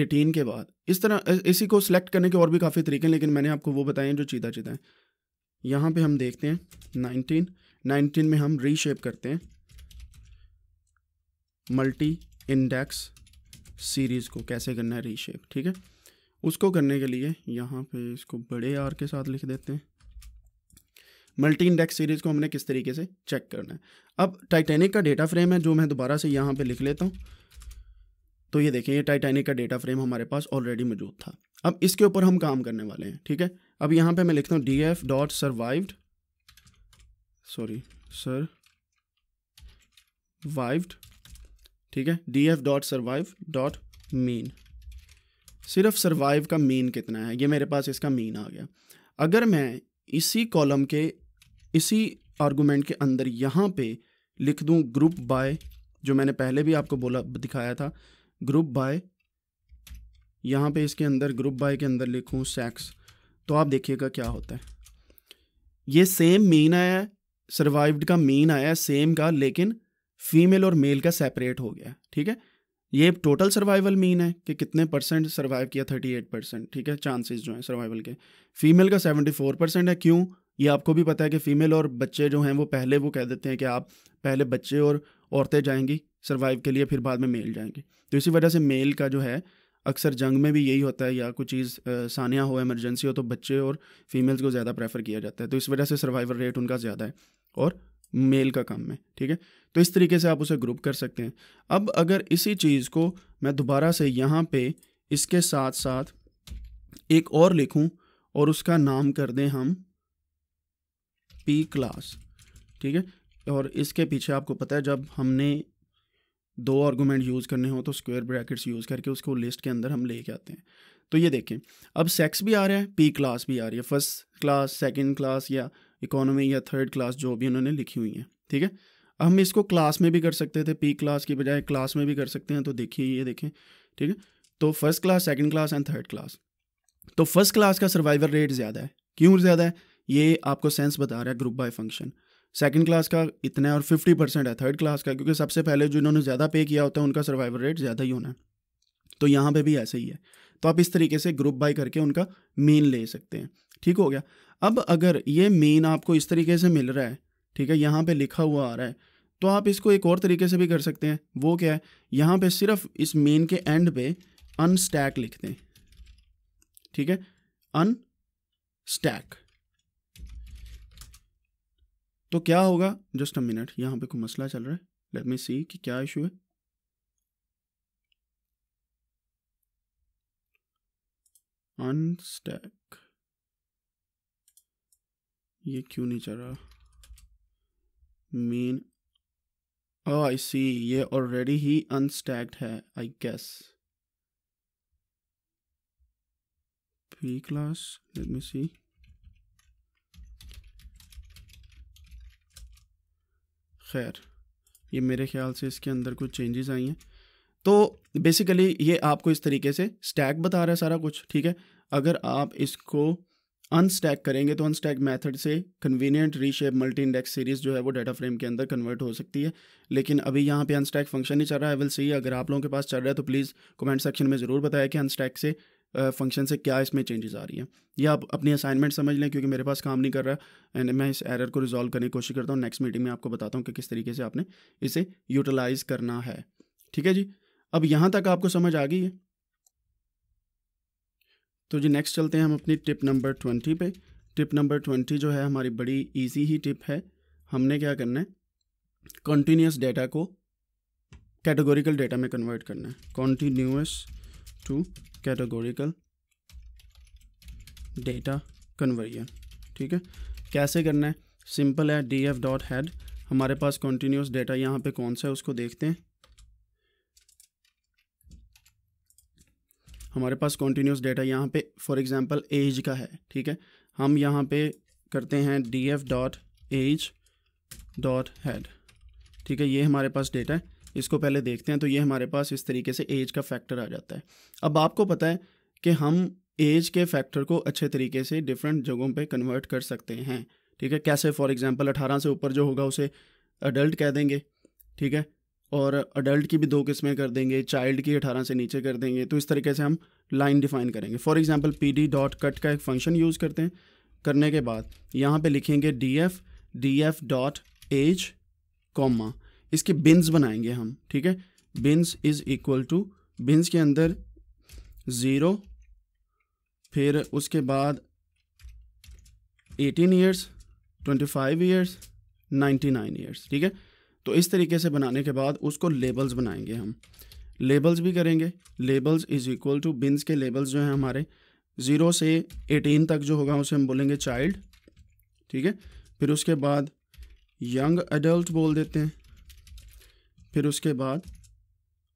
एटीन के बाद इस तरह इसी को सिलेक्ट करने के और भी काफ़ी तरीके हैं लेकिन मैंने आपको वो बताए हैं जो चीता चीता है यहाँ पे हम देखते हैं नाइनटीन नाइनटीन में हम रीशेप करते हैं मल्टी इंडेक्स सीरीज़ को कैसे करना है रीशेप ठीक है उसको करने के लिए यहाँ पे इसको बड़े आर के साथ लिख देते हैं मल्टी इंडेक्स सीरीज़ को हमने किस तरीके से चेक करना है अब टाइटेनिक का डेटा फ्रेम है जो मैं दोबारा से यहाँ पे लिख लेता हूँ तो ये देखें ये टाइटैनिक का डेटा फ्रेम हमारे पास ऑलरेडी मौजूद था अब इसके ऊपर हम काम करने वाले हैं ठीक है अब यहाँ पे मैं लिखता हूँ D F dot survived sorry survived ठीक है D F dot survive dot mean सिर्फ सर्वाइव का मीन कितना है ये मेरे पास इसका मीन आ गया अगर मैं इसी कॉलम के इसी आर्गूमेंट के अंदर यहाँ पे लिख दूँ ग्रुप बाय जो मैंने पहले भी आपको बोला दिखाया था ग्रुप बाय यहाँ पे इसके अंदर ग्रुप बाय के अंदर लिखूँ सेक्स तो आप देखिएगा क्या होता है ये सेम मीन आया है सर्वाइव्ड का मीन आया है सेम का लेकिन फीमेल और मेल का सेपरेट हो गया ठीक है ये टोटल सर्वाइवल मीन है कि कितने परसेंट सर्वाइव किया थर्टी एट परसेंट ठीक है चांसेस जो हैं सर्वाइवल के फीमेल का सेवेंटी फोर परसेंट है क्यों ये आपको भी पता है कि फ़ीमेल और बच्चे जो हैं वो पहले वो कह देते हैं कि आप पहले बच्चे और औरतें जाएंगी सर्वाइव के लिए फिर बाद में मेल जाएंगे तो इसी वजह से मेल का जो है अक्सर जंग में भी यही होता है या कोई चीज़ सानिया हो एमरजेंसी हो तो बच्चे और फीमेल्स को ज़्यादा प्रेफर किया जाता है तो इस वजह से सर्वाइवल रेट उनका ज़्यादा है और मेल का कम है ठीक है तो इस तरीके से आप उसे ग्रुप कर सकते हैं अब अगर इसी चीज़ को मैं दोबारा से यहाँ पे इसके साथ साथ एक और लिखूँ और उसका नाम कर दें हम पी क्लास ठीक है और इसके पीछे आपको पता है जब हमने दो आर्गूमेंट यूज़ करने हो तो स्क्वेयर ब्रैकेट्स यूज़ करके उसको लिस्ट के अंदर हम लेके आते हैं तो ये देखें अब सेक्स भी आ रहा है पी क्लास भी आ रही है फर्स्ट क्लास सेकेंड क्लास या इकोनॉमी या थर्ड क्लास जो भी उन्होंने लिखी हुई हैं ठीक है हम इसको क्लास में भी कर सकते थे पी क्लास की बजाय क्लास में भी कर सकते हैं तो देखिए ये देखें ठीक है तो first class second class and third class तो फर्स्ट क्लास का सर्वाइवल रेट ज़्यादा है क्यों ज़्यादा है ये आपको सेंस बता रहा है group by function second class का इतना है और फिफ्टी परसेंट है थर्ड क्लास का क्योंकि सबसे पहले जो इन्होंने ज़्यादा पे किया होता है उनका सर्वाइवल रेट ज़्यादा ही होना है तो यहाँ पे भी ऐसे ही है तो आप इस तरीके से ग्रुप बाई करके उनका मेन ले सकते हैं ठीक हो गया अब अगर ये मेन आपको इस तरीके से मिल रहा है ठीक है यहाँ पर लिखा हुआ आ रहा है तो आप इसको एक और तरीके से भी कर सकते हैं वो क्या है यहाँ पर सिर्फ इस मेन के एंड पे अनस्टैक लिखते हैं ठीक है अन स्टैक तो क्या होगा जस्ट अ मिनट यहाँ पे कोई मसला चल रहा है लेट मी सी कि क्या इशू है अनस्टैक ये क्यों नहीं चल रहा मेन आई सी ये ऑलरेडी ही अनस्टैक्ड है I guess pre class let me see खैर ये मेरे ख्याल से इसके अंदर कुछ चेंजेस आई हैं तो बेसिकली ये आपको इस तरीके से स्टैक बता रहा है सारा कुछ ठीक है अगर आप इसको अनस्टैक करेंगे तो अनस्टैक मेथड से convenient reshape multi index series जो है वो डाटा फ्रेम के अंदर कन्वर्ट हो सकती है लेकिन अभी यहाँ पे अनस्टैक फंक्शन नहीं चल रहा है विल सी अगर आप लोगों के पास चल रहा है तो प्लीज़ कमेंट सेक्शन में ज़रूर बताया कि अनस्टैक से फंक्शन से क्या इसमें चेंजेस आ रही है ये आप अपनी असाइनमेंट समझ लें क्योंकि मेरे पास काम नहीं कर रहा एंड मैं इस एरर को रिजॉल्व करने की कोशिश करता हूँ नेक्स्ट मीटिंग में आपको बताता हूँ कि किस तरीके से आपने इसे यूटिलाइज करना है ठीक है जी अब यहाँ तक आपको समझ आ गई है तो जी नेक्स्ट चलते हैं हम अपनी टिप नंबर ट्वेंटी पे टिप नंबर ट्वेंटी जो है हमारी बड़ी ईजी ही टिप है हमने क्या करना है कॉन्टीन्यूस डेटा को कैटेगोरिकल डेटा में कन्वर्ट करना है continuous to categorical data conversion ठीक है कैसे करना है सिंपल है डी एफ डॉट हैड हमारे पास कॉन्टीन्यूस डेटा यहाँ पे कौन सा है उसको देखते हैं हमारे पास कॉन्टीन्यूस डेटा यहाँ पे फॉर एग्ज़ाम्पल एज का है ठीक है हम यहाँ पे करते हैं D F dot age dot head ठीक है ये हमारे पास डेटा है इसको पहले देखते हैं तो ये हमारे पास इस तरीके से एज का फैक्टर आ जाता है अब आपको पता है कि हम एज के फैक्टर को अच्छे तरीके से डिफरेंट जगहों पे कन्वर्ट कर सकते हैं ठीक है कैसे फॉर एग्जांपल 18 से ऊपर जो होगा उसे अडल्ट कह देंगे ठीक है और अडल्ट की भी दो किस्में कर देंगे चाइल्ड की 18 से नीचे कर देंगे तो इस तरीके से हम लाइन डिफाइन करेंगे for example P D dot cut का एक फंक्शन यूज़ करते हैं करने के बाद यहाँ पे लिखेंगे D F D F dot age comma इसके बिन्स बनाएंगे हम ठीक है bins is equal to bins के अंदर ज़ीरो फिर उसके बाद eighteen years twenty five years ninety nine years ठीक है तो इस तरीके से बनाने के बाद उसको लेबल्स बनाएंगे हम लेबल्स भी करेंगे labels is equal to bins के लेबल्स जो हैं हमारे ज़ीरो से एटीन तक जो होगा उसे हम बोलेंगे चाइल्ड ठीक है फिर उसके बाद यंग एडल्ट बोल देते हैं फिर उसके बाद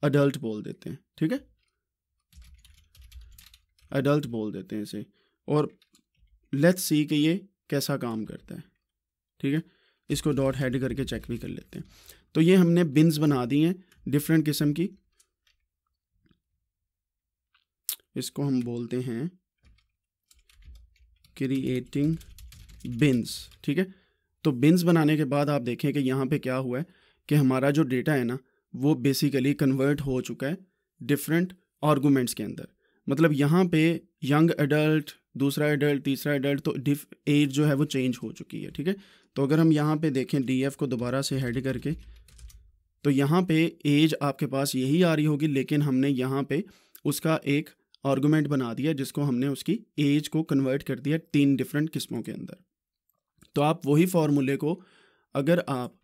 अडल्ट बोल देते हैं ठीक है अडल्ट बोल देते हैं इसे और लेट्स सी कि ये कैसा काम करता है ठीक है इसको डॉट हेड करके चेक भी कर लेते हैं तो ये हमने बिन्स बना दी हैं डिफरेंट किस्म की इसको हम बोलते हैं क्रिएटिंग बिन्स ठीक है तो बिन्स बनाने के बाद आप देखें कि यहाँ पे क्या हुआ है कि हमारा जो डेटा है ना वो बेसिकली कन्वर्ट हो चुका है डिफरेंट आर्गूमेंट्स के अंदर मतलब यहाँ पे यंग एडल्ट दूसरा एडल्ट तीसरा एडल्ट तो डिफ एज जो है वो चेंज हो चुकी है ठीक है तो अगर हम यहाँ पे देखें डी एफ को दोबारा से हेड करके तो यहाँ पे एज आपके पास यही आ रही होगी लेकिन हमने यहाँ पे उसका एक आर्गूमेंट बना दिया जिसको हमने उसकी एज को कन्वर्ट कर दिया तीन डिफरेंट किस्मों के अंदर तो आप वही फार्मूले को अगर आप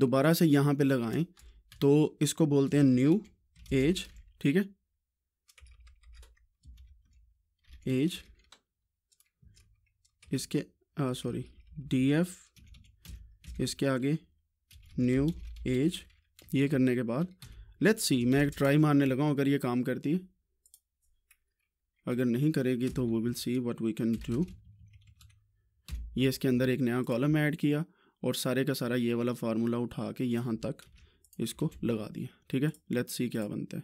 दोबारा से यहाँ पे लगाएं तो इसको बोलते हैं न्यू एज ठीक है एज इसके सॉरी डी एफ इसके आगे न्यू एज ये करने के बाद लेट्स सी मैं एक ट्राई मारने लगा अगर ये काम करती है अगर नहीं करेगी तो we will see what we can do ये इसके अंदर एक नया कॉलम ऐड किया और सारे का सारा ये वाला फार्मूला उठा के यहाँ तक इसको लगा दिया ठीक है लेट्स सी क्या बनता है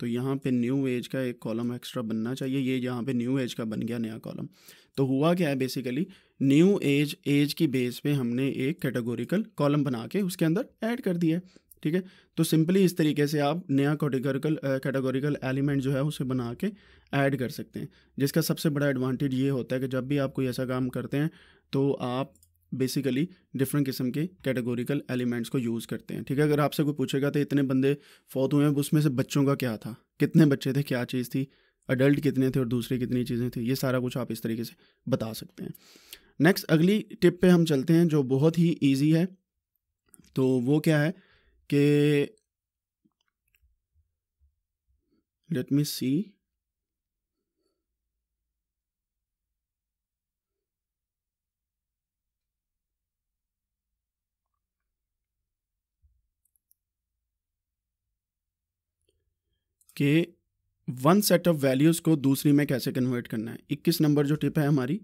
तो यहाँ पे न्यू एज का एक कॉलम एक्स्ट्रा बनना चाहिए ये यहाँ पे न्यू एज का बन गया नया कॉलम तो हुआ क्या है बेसिकली न्यू एज एज की बेस पे हमने एक कैटेगोरिकल कॉलम बना के उसके अंदर ऐड कर दिया है ठीक है तो सिंपली इस तरीके से आप नया कैटेगोरिकल कैटेगोरिकल एलिमेंट जो है उसे बना के ऐड कर सकते हैं जिसका सबसे बड़ा एडवांटेज ये होता है कि जब भी आप कोई ऐसा काम करते हैं तो आप बेसिकली डिफरेंट किस्म के कैटेगोरिकल एलिमेंट्स को यूज़ करते हैं ठीक है अगर आपसे कोई पूछेगा तो इतने बंदे फौत हुए हैं उसमें से बच्चों का क्या था कितने बच्चे थे क्या चीज़ थी अडल्ट कितने थे और दूसरे कितनी चीज़ें थी ये सारा कुछ आप इस तरीके से बता सकते हैं नेक्स्ट अगली टिप पे हम चलते हैं जो बहुत ही ईजी है तो वो क्या है कि लेट मी सी कि वन सेट ऑफ वैल्यूज़ को दूसरी में कैसे कन्वर्ट करना है इक्कीस नंबर जो टिप है हमारी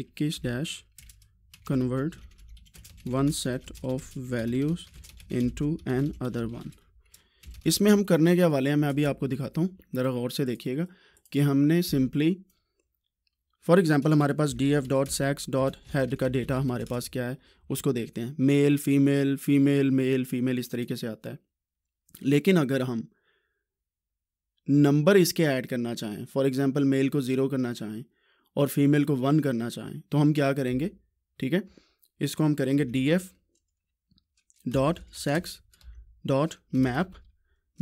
इक्कीस dash convert one set of values into another one इसमें हम करने के हवाले हैं मैं अभी आपको दिखाता हूँ ज़रा गौर से देखिएगा कि हमने सिंपली फॉर एग्ज़ाम्पल हमारे पास D F dot sex dot head का डेटा हमारे पास क्या है उसको देखते हैं male female female male female इस तरीके से आता है लेकिन अगर हम नंबर इसके ऐड करना चाहें फॉर एग्ज़ाम्पल मेल को ज़ीरो करना चाहें और फीमेल को वन करना चाहें तो हम क्या करेंगे ठीक है इसको हम करेंगे D F dot sex dot map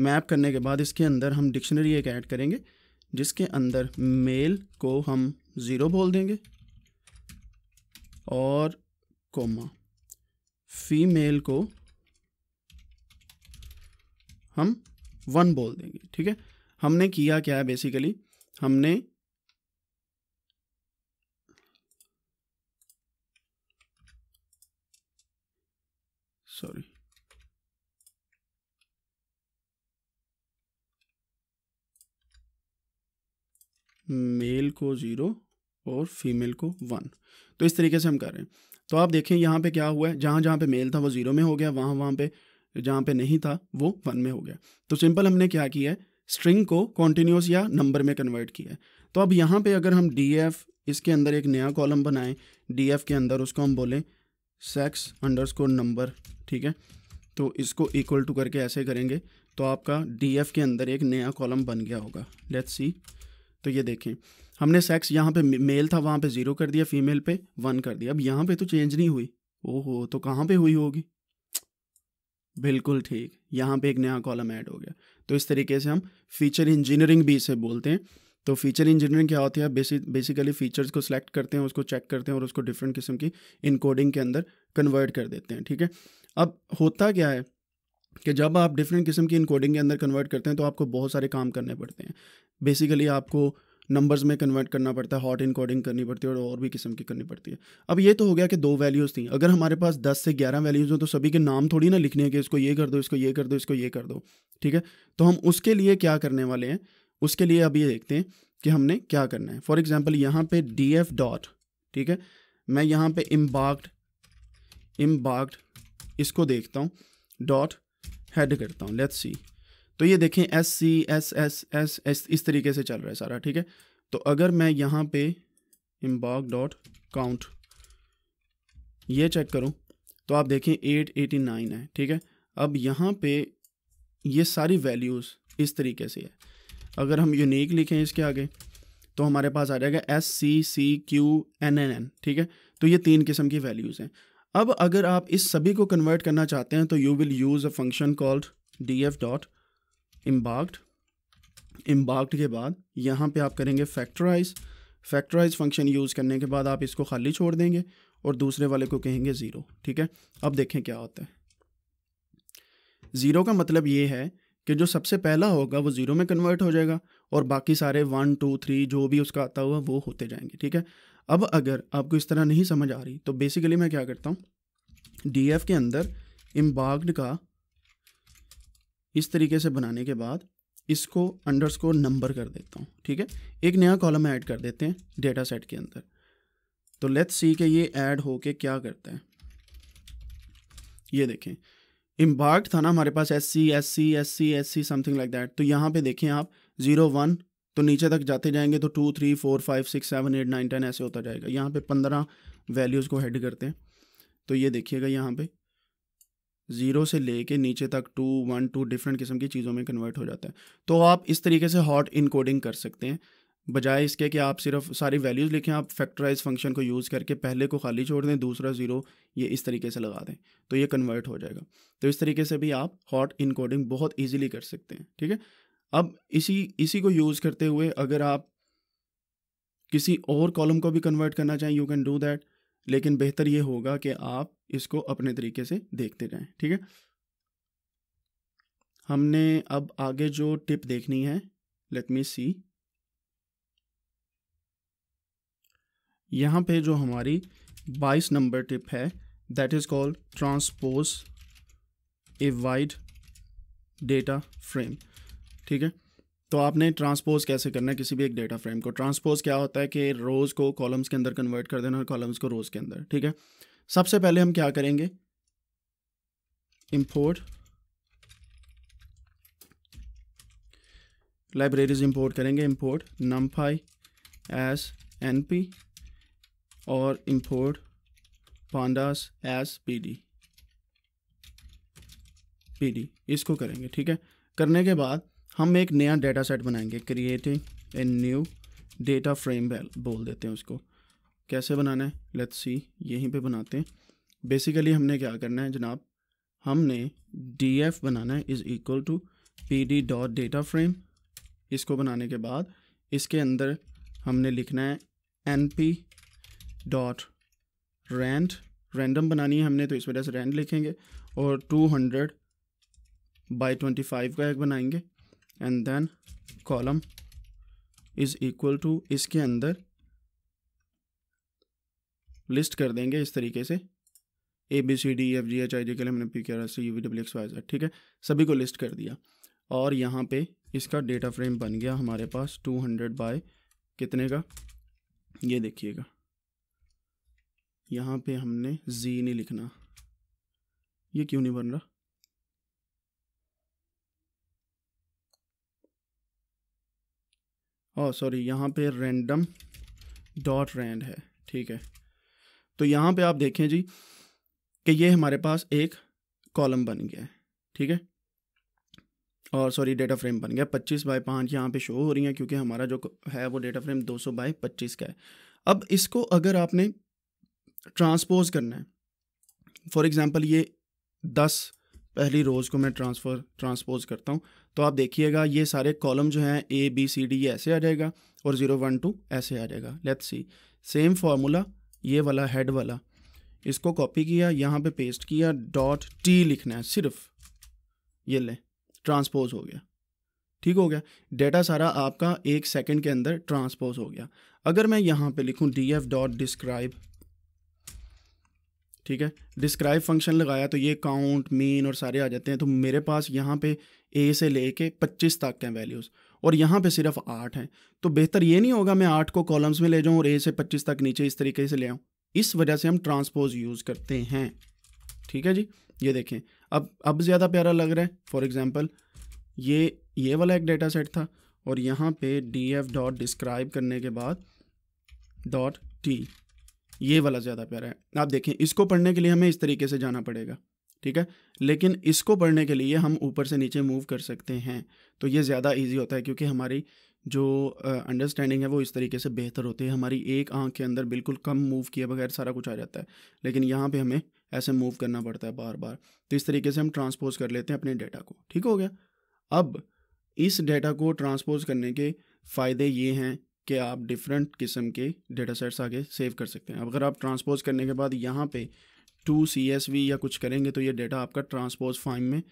map करने के बाद इसके अंदर हम डिक्शनरी एक ऐड करेंगे जिसके अंदर मेल को हम ज़ीरो बोल देंगे और कोमा फीमेल को हम वन बोल देंगे ठीक है हमने किया क्या है बेसिकली हमने सॉरी मेल को ज़ीरो और फीमेल को वन तो इस तरीके से हम कर रहे हैं तो आप देखें यहाँ पे क्या हुआ है जहाँ जहाँ पे मेल था वो ज़ीरो में हो गया वहाँ वहाँ पे जहाँ पे नहीं था वो वन में हो गया तो सिंपल हमने क्या किया है स्ट्रिंग को कॉन्टीन्यूस या नंबर में कन्वर्ट किया है तो अब यहाँ पे अगर हम डी एफ इसके अंदर एक नया कॉलम बनाएं डी एफ के अंदर उसको हम बोलें सेक्स स्कोर नंबर ठीक है तो इसको इक्वल टू करके ऐसे करेंगे तो आपका डी एफ के अंदर एक नया कॉलम बन गया होगा लेट्स सी तो ये देखें हमने सेक्स यहाँ पे मेल था वहाँ पे ज़ीरो कर दिया फीमेल पे वन कर दिया अब यहाँ पे तो चेंज नहीं हुई ओहो तो कहाँ पे हुई होगी बिल्कुल ठीक यहाँ पे एक नया कॉलम ऐड हो गया तो इस तरीके से हम फीचर इंजीनियरिंग भी इसे बोलते हैं तो फीचर इंजीनियरिंग क्या होती है बेसिक बेसिकली फीचर्स को सिलेक्ट करते हैं उसको चेक करते हैं और उसको डिफरेंट किस्म की इनकोडिंग के अंदर कन्वर्ट कर देते हैं ठीक है अब होता क्या है कि जब आप डिफरेंट किस्म की इनकोडिंग के अंदर कन्वर्ट करते हैं तो आपको बहुत सारे काम करने पड़ते हैं बेसिकली आपको नंबर्स में कन्वर्ट करना पड़ता है हॉट इनकोडिंग करनी पड़ती है और और भी किस्म की करनी पड़ती है अब ये तो हो गया कि दो वैल्यूज़ थी अगर हमारे पास दस से ग्यारह वैल्यूज़ हो तो सभी के नाम थोड़ी ना लिखने हैं कि इसको ये कर दो इसको ये कर दो इसको ये कर दो ठीक है तो हम उसके लिए क्या करने वाले हैं उसके लिए अब ये देखते हैं कि हमने क्या करना है फॉर एग्ज़ाम्पल यहाँ पर डी एफ डॉट ठीक है मैं यहाँ पर इम्बाक्ड इम्बाक्ड इसको देखता हूँ डॉट हेड करता हूँ लेट्स सी तो ये देखें S C S S S S इस तरीके से चल रहा है सारा ठीक है तो अगर मैं यहाँ पे इम्बाग डॉट काउंट ये चेक करूँ तो आप देखें एट एटी नाइन है ठीक है अब यहाँ पे ये सारी वैल्यूज़ इस तरीके से है अगर हम यूनिक लिखें इसके आगे तो हमारे पास आ जाएगा S C C Q N N N ठीक है तो ये तीन किस्म की वैल्यूज़ हैं अब अगर आप इस सभी को कन्वर्ट करना चाहते हैं तो you will use a function called D F dot embarked embarked के बाद यहाँ पे आप करेंगे फैक्टराइज फैक्टराइज फंक्शन यूज़ करने के बाद आप इसको खाली छोड़ देंगे और दूसरे वाले को कहेंगे ज़ीरो ठीक है अब देखें क्या होता है ज़ीरो का मतलब ये है कि जो सबसे पहला होगा वो ज़ीरो में कन्वर्ट हो जाएगा और बाकी सारे वन टू थ्री जो भी उसका आता हुआ वो होते जाएंगे ठीक है अब अगर आपको इस तरह नहीं समझ आ रही तो बेसिकली मैं क्या करता हूँ डी के अंदर इम्बाग्ड का इस तरीके से बनाने के बाद इसको अंडरस्कोर नंबर कर देता हूँ ठीक है एक नया कॉलम ऐड कर देते हैं डेटा सेट के अंदर तो लेट्स सी के ये ऐड होके क्या करता है ये देखें इम्बार्क था ना हमारे पास S C S C S C S C something like that तो यहाँ पे देखें आप ज़ीरो वन तो नीचे तक जाते जाएंगे तो two three four five six seven eight nine ten ऐसे होता जाएगा यहाँ पे पंद्रह वैल्यूज़ को हेड करते हैं तो ये देखिएगा यहाँ पे ज़ीरो से लेके नीचे तक टू वन टू डिफरेंट किस्म की चीज़ों में कन्वर्ट हो जाता है तो आप इस तरीके से हॉट इनकोडिंग कर सकते हैं बजाय इसके कि आप सिर्फ सारी वैल्यूज़ लिखें आप फैक्टराइज फंक्शन को यूज़ करके पहले को खाली छोड़ दें दूसरा ज़ीरो ये इस तरीके से लगा दें तो ये कन्वर्ट हो जाएगा तो इस तरीके से भी आप हॉट इनकोडिंग बहुत ईजिली कर सकते हैं ठीक है अब इसी इसी को यूज़ करते हुए अगर आप किसी और कॉलम को भी कन्वर्ट करना चाहें यू कैन डू दैट लेकिन बेहतर ये होगा कि आप इसको अपने तरीके से देखते रहें ठीक है हमने अब आगे जो टिप देखनी है लेट मी सी यहाँ पे जो हमारी 22 नंबर टिप है that is called transpose a wide data frame ठीक है तो आपने ट्रांसपोज कैसे करना है किसी भी एक डेटा फ्रेम को ट्रांसपोज क्या होता है कि रोज़ को कॉलम्स के अंदर कन्वर्ट कर देना और कॉलम्स को रोज़ के अंदर ठीक है सबसे पहले हम क्या करेंगे इम्पोर्ट लाइब्रेरीज इम्पोर्ट करेंगे import numpy as N P और import pandas as P D P D इसको करेंगे ठीक है करने के बाद हम एक नया डेटा सेट बनाएंगे creating a new data frame बोल देते हैं उसको कैसे बनाना है लेट्स सी यहीं पे बनाते हैं बेसिकली हमने क्या करना है जनाब हमने डी एफ बनाना है is equal to P D dot data frame इसको बनाने के बाद इसके अंदर हमने लिखना है N P dot rand random बनानी है हमने तो इस वजह से रेंट लिखेंगे और two hundred by twenty five का एक बनाएंगे and then column is equal to इसके अंदर लिस्ट कर देंगे इस तरीके से A B C D F G H I J के लिए हमने P K R C U V W X Y Z ठीक है सभी को लिस्ट कर दिया और यहाँ पे इसका डेटा फ्रेम बन गया हमारे पास 200 बाय कितने का ये देखिएगा यहाँ पे हमने जी नहीं लिखना ये क्यों नहीं बन रहा और oh, सॉरी यहाँ पे रेंडम डॉट रैंड है ठीक है तो यहाँ पे आप देखें जी कि ये हमारे पास एक कॉलम बन गया है ठीक है और सॉरी डेटा फ्रेम बन गया 25 बाय पाँच यहाँ पे शो हो रही हैं क्योंकि हमारा जो है वो डेटा फ्रेम 200 बाई पच्चीस का है अब इसको अगर आपने ट्रांसपोज करना है फॉर एग्ज़ाम्पल ये 10 पहली रोज़ को मैं ट्रांसफ़र ट्रांसपोज करता हूँ तो आप देखिएगा ये सारे कॉलम जो हैं ए बी सी डी ऐसे आ जाएगा और ज़ीरो वन टू ऐसे आ जाएगा लेट्स सी सेम फार्मूला ये वाला हेड वाला इसको कॉपी किया यहाँ पे पेस्ट किया डॉट टी लिखना है सिर्फ ये ले ट्रांसपोज हो गया ठीक हो गया डेटा सारा आपका एक सेकंड के अंदर ट्रांसपोज हो गया अगर मैं यहाँ पे लिखूँ डी एफ डॉट डिस्क्राइब ठीक है डिस्क्राइब फंक्शन लगाया तो ये काउंट मीन और सारे आ जाते हैं तो मेरे पास यहाँ पे ए से ले कर पच्चीस तक हैं वैल्यूज़ और यहाँ पे सिर्फ आठ हैं तो बेहतर ये नहीं होगा मैं आठ को कॉलम्स में ले जाऊँ और ए से पच्चीस तक नीचे इस तरीके से ले आऊँ इस वजह से हम ट्रांसपोज यूज़ करते हैं ठीक है जी ये देखें अब अब ज़्यादा प्यारा लग रहा है फॉर एग्ज़ाम्पल ये ये वाला एक डेटा सेट था और यहाँ पे डी एफ डॉट डिस्क्राइब करने के बाद डॉट टी ये वाला ज़्यादा प्यारा है आप देखें इसको पढ़ने के लिए हमें इस तरीके से जाना पड़ेगा ठीक है लेकिन इसको पढ़ने के लिए हम ऊपर से नीचे मूव कर सकते हैं तो ये ज़्यादा ईजी होता है क्योंकि हमारी जो अंडरस्टैंडिंग है वो इस तरीके से बेहतर होती है हमारी एक आंख के अंदर बिल्कुल कम मूव किए बगैर सारा कुछ आ जाता है लेकिन यहाँ पे हमें ऐसे मूव करना पड़ता है बार बार तो इस तरीके से हम ट्रांसपोज कर लेते हैं अपने डेटा को ठीक हो गया अब इस डेटा को ट्रांसपोज करने के फ़ायदे ये हैं कि आप डिफरेंट किस्म के डेटा सेट्स आगे सेव कर सकते हैं अगर आप ट्रांसपोज करने के बाद यहाँ पे टू सी एस वी या कुछ करेंगे तो ये डेटा आपका ट्रांसपोज फाइम में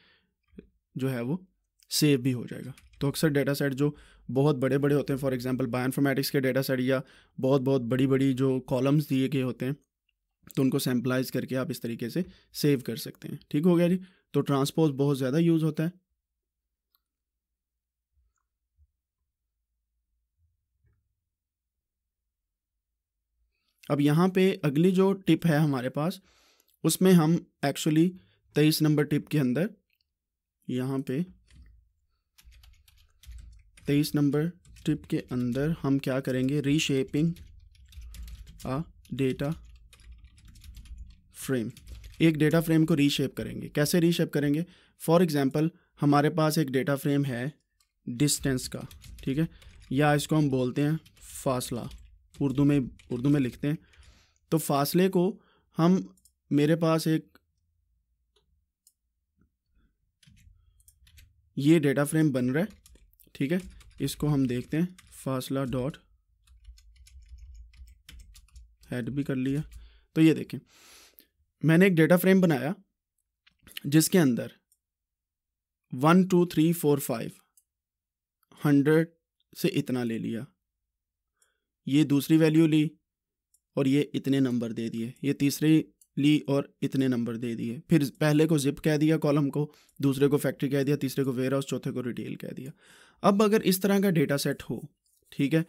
जो है वो सेव भी हो जाएगा तो अक्सर डेटा सेट जो बहुत बड़े बड़े होते हैं फॉर एग्जांपल बायोइन्फॉर्मेटिक्स के डेटा सेट या बहुत बहुत बड़ी बड़ी जो कॉलम्स दिए गए होते हैं तो उनको सैम्पलाइज करके आप इस तरीके से सेव कर सकते हैं ठीक हो गया जी तो ट्रांसपोज बहुत ज़्यादा यूज़ होता है अब यहाँ पे अगली जो टिप है हमारे पास उसमें हम एक्चुअली तेईस नंबर टिप के अंदर यहाँ पे तेईस नंबर टिप के अंदर हम क्या करेंगे रीशेपिंग अ डेटा फ्रेम एक डेटा फ्रेम को रीशेप करेंगे कैसे रीशेप करेंगे फॉर एग्ज़ाम्पल हमारे पास एक डेटा फ्रेम है डिस्टेंस का ठीक है या इसको हम बोलते हैं फासला उर्दू में उर्दू में लिखते हैं तो फासले को हम मेरे पास एक ये डेटा फ्रेम बन रहा है ठीक है इसको हम देखते हैं फासला डॉट हेड भी कर लिया तो ये देखें मैंने एक डेटा फ्रेम बनाया जिसके अंदर one two three four five hundred से इतना ले लिया ये दूसरी वैल्यू ली और ये इतने नंबर दे दिए ये तीसरी ली और इतने नंबर दे दिए फिर पहले को जिप कह दिया कॉलम को दूसरे को फैक्ट्री कह दिया तीसरे को वेयर हाउस चौथे को रिटेल कह दिया अब अगर इस तरह का डेटा सेट हो ठीक है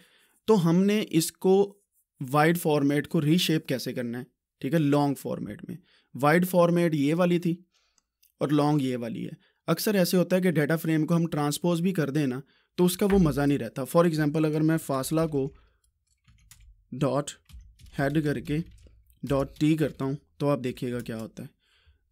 तो हमने इसको वाइड फॉर्मेट को रीशेप कैसे करना है ठीक है लॉन्ग फॉर्मेट में वाइड फॉर्मेट ये वाली थी और लॉन्ग ये वाली है अक्सर ऐसे होता है कि डेटा फ्रेम को हम ट्रांसपोज भी कर देना तो उसका वो मज़ा नहीं रहता फॉर एग्ज़ाम्पल अगर मैं फासला को डॉट हेड करके डॉट टी करता हूँ तो आप देखिएगा क्या होता है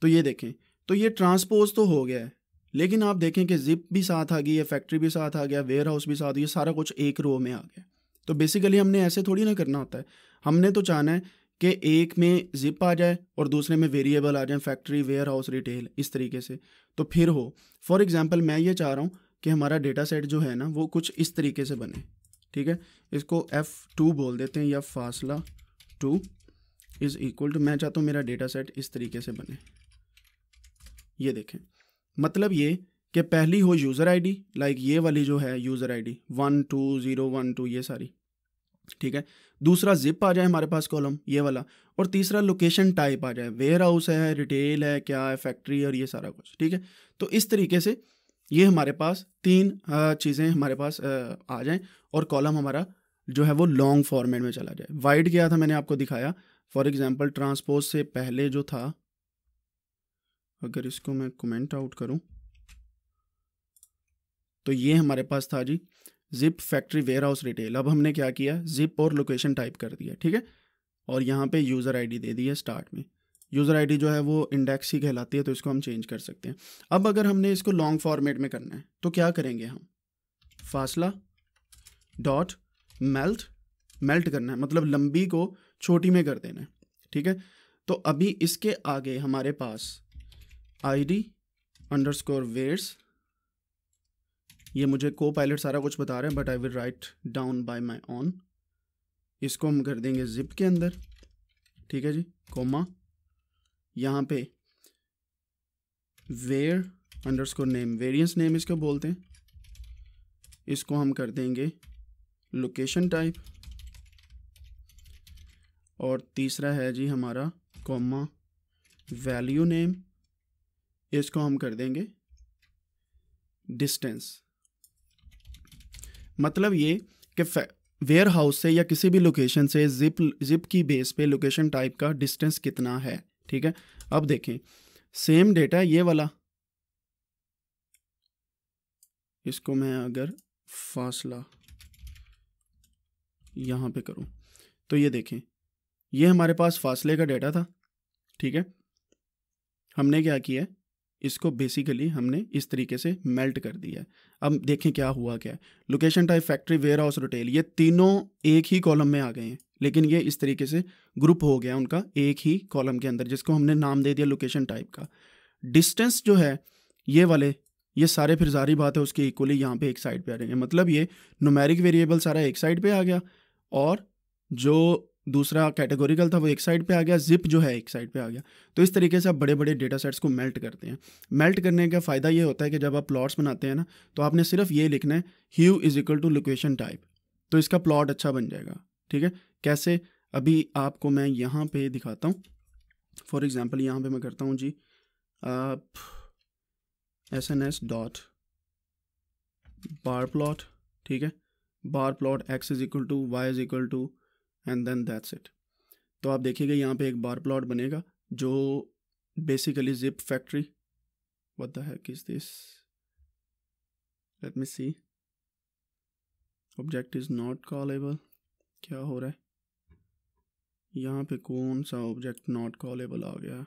तो ये देखें तो ये ट्रांसपोज तो हो गया है लेकिन आप देखें कि जिप भी साथ आ गई है फैक्ट्री भी साथ आ गया वेयर हाउस भी साथ ये सारा कुछ एक रो में आ गया तो बेसिकली हमने ऐसे थोड़ी ना करना होता है हमने तो चाहना है कि एक में जिप आ जाए और दूसरे में वेरिएबल आ जाए फैक्ट्री वेयर हाउस रिटेल इस तरीके से तो फिर हो फॉर एग्ज़ाम्पल मैं ये चाह रहा हूँ कि हमारा डेटा सेट जो है ना वो कुछ इस तरीके से बने ठीक है इसको एफ़ टू बोल देते हैं या फासला टू इज़ इक्वल टू मैं चाहता हूँ मेरा डेटा सेट इस तरीके से बने ये देखें मतलब ये कि पहली हो यूज़र आईडी लाइक ये वाली जो है user ID one two zero one two ये सारी ठीक है दूसरा जिप आ जाए हमारे पास कॉलम ये वाला और तीसरा लोकेशन टाइप आ जाए वेयर हाउस है रिटेल है क्या है फैक्ट्री और ये सारा कुछ ठीक है तो इस तरीके से ये हमारे पास तीन चीज़ें हमारे पास आ जाएं और कॉलम हमारा जो है वो लॉन्ग फॉर्मेट में चला जाए वाइड क्या था मैंने आपको दिखाया फॉर एग्जांपल ट्रांसपोज से पहले जो था अगर इसको मैं कमेंट आउट करूं तो ये हमारे पास था जी zip factory warehouse retail अब हमने क्या किया जिप और लोकेशन टाइप कर दिया ठीक है और यहाँ पे यूज़र आईडी दे दी है स्टार्ट में यूज़र आईडी जो है वो इंडेक्स ही कहलाती है तो इसको हम चेंज कर सकते हैं अब अगर हमने इसको लॉन्ग फॉर्मेट में करना है तो क्या करेंगे हम फासला डॉट मेल्ट मेल्ट करना है मतलब लंबी को छोटी में कर देना है ठीक है तो अभी इसके आगे हमारे पास I D underscore weights ये मुझे को पायलट सारा कुछ बता रहे हैं but I will write down by my own इसको हम कर देंगे जिप के अंदर ठीक है जी कोमा यहाँ पे var underscore name variance name इसको बोलते हैं इसको हम कर देंगे लोकेशन टाइप और तीसरा है जी हमारा कॉमा वैल्यू नेम इसको हम कर देंगे डिस्टेंस मतलब ये कि वेयर हाउस से या किसी भी लोकेशन से जिप जिप की बेस पे लोकेशन टाइप का डिस्टेंस कितना है ठीक है अब देखें सेम डेटा ये वाला इसको मैं अगर फासला यहां पे करूं तो ये देखें ये हमारे पास फासले का डेटा था ठीक है हमने क्या किया इसको बेसिकली हमने इस तरीके से मेल्ट कर दिया अब देखें क्या हुआ क्या location type factory warehouse retail ये तीनों एक ही कॉलम में आ गए हैं लेकिन ये इस तरीके से ग्रुप हो गया उनका एक ही कॉलम के अंदर जिसको हमने नाम दे दिया लोकेशन टाइप का डिस्टेंस जो है ये वाले ये सारे फिर जारी बात है उसके इक्वली यहाँ पे एक साइड पे आ जाएंगे मतलब ये नोमेरिक वेरिएबल सारा एक साइड पे आ गया और जो दूसरा कैटेगोरिकल था वो एक साइड पे आ गया जिप जो है एक साइड पे आ गया तो इस तरीके से आप बड़े बड़े डेटा सेट्स को मेल्ट करते हैं मेल्ट करने का फ़ायदा ये होता है कि जब आप प्लॉट्स बनाते हैं ना तो आपने सिर्फ ये लिखना है hue is equal to location type तो इसका प्लॉट अच्छा बन जाएगा ठीक है कैसे अभी आपको मैं यहाँ पर दिखाता हूँ फॉर एग्ज़ाम्पल यहाँ पर मैं करता हूँ जी आप S N S dot bar plot ठीक है bar plot X is equal to Y is equal to and then that's it तो आप देखिएगा यहाँ पे एक बार प्लॉट बनेगा जो basically zip factory what the heck is this let me see object is not callable क्या हो रहा है यहाँ पे कौन सा ऑब्जेक्ट नॉट कॉलेबल आ गया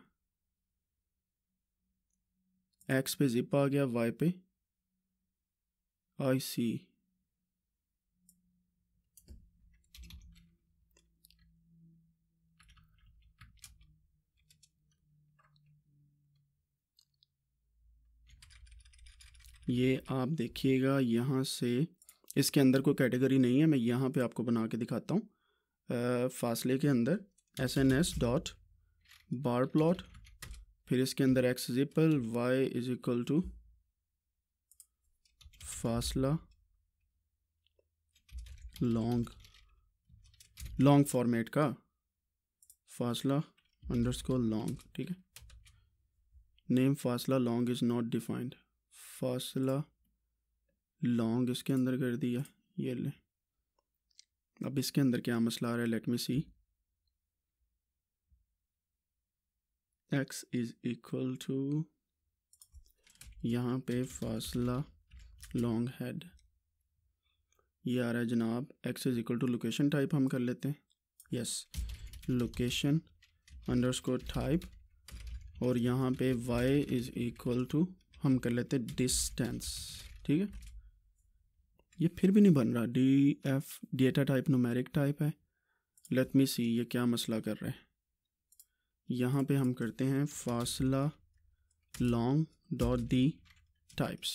एक्स पे जिप आ गया वाई पे आई सी ये आप देखिएगा यहाँ से इसके अंदर कोई कैटेगरी नहीं है मैं यहाँ पे आपको बना के दिखाता हूँ फासले के अंदर S N S dot bar plot फिर इसके अंदर एक्स जिपल वाई इज इक्वल टू फासला लॉन्ग लॉन्ग फॉर्मेट का फासला अंडरस्कोर लॉन्ग ठीक है नेम फासला लॉन्ग इज़ नॉट डिफाइंड फासला लॉन्ग इसके अंदर कर दिया ये ले अब इसके अंदर क्या मसला आ रहा है let me see X is equal to यहाँ पे फासला लॉन्ग हेड ये आ रहा है जनाब X is equal to location type हम कर लेते हैं यस लोकेशन अंडरस्कोर टाइप और यहाँ पे वाई इज़ इक्वल टू हम कर लेते डिस्टेंस ठीक है ये फिर भी नहीं बन रहा D F data type numeric type है लेट मी सी ये क्या मसला कर रहे हैं यहाँ पे हम करते हैं फासला लॉन्ग डॉट डी टाइप्स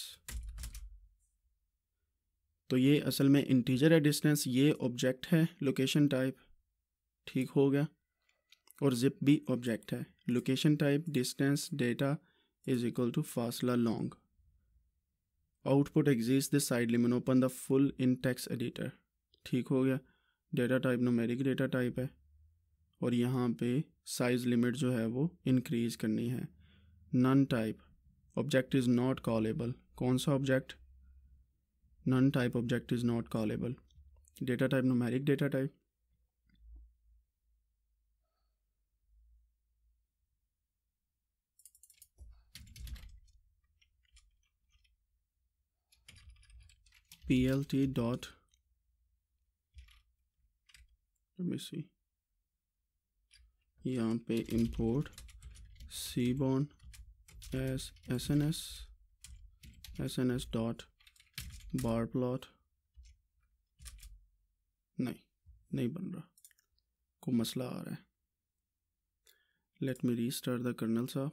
तो ये असल में इंटीजर है डिस्टेंस ये ऑब्जेक्ट है लोकेशन टाइप ठीक हो गया और जिप भी ऑब्जेक्ट है location type distance data is equal to fasla long. Output exists this side limit. Open the full in text editor. ठीक हो गया data type numeric data type है और यहाँ पे साइज़ लिमिट जो है वो इंक्रीज़ करनी है none type object is not callable कौन सा object none type object is not callable data type numeric data type plt dot let me see यहाँ पे import cbon as sns sns dot bar plot नहीं नहीं बन रहा को मसला आ रहा है let me restart the kernel साहब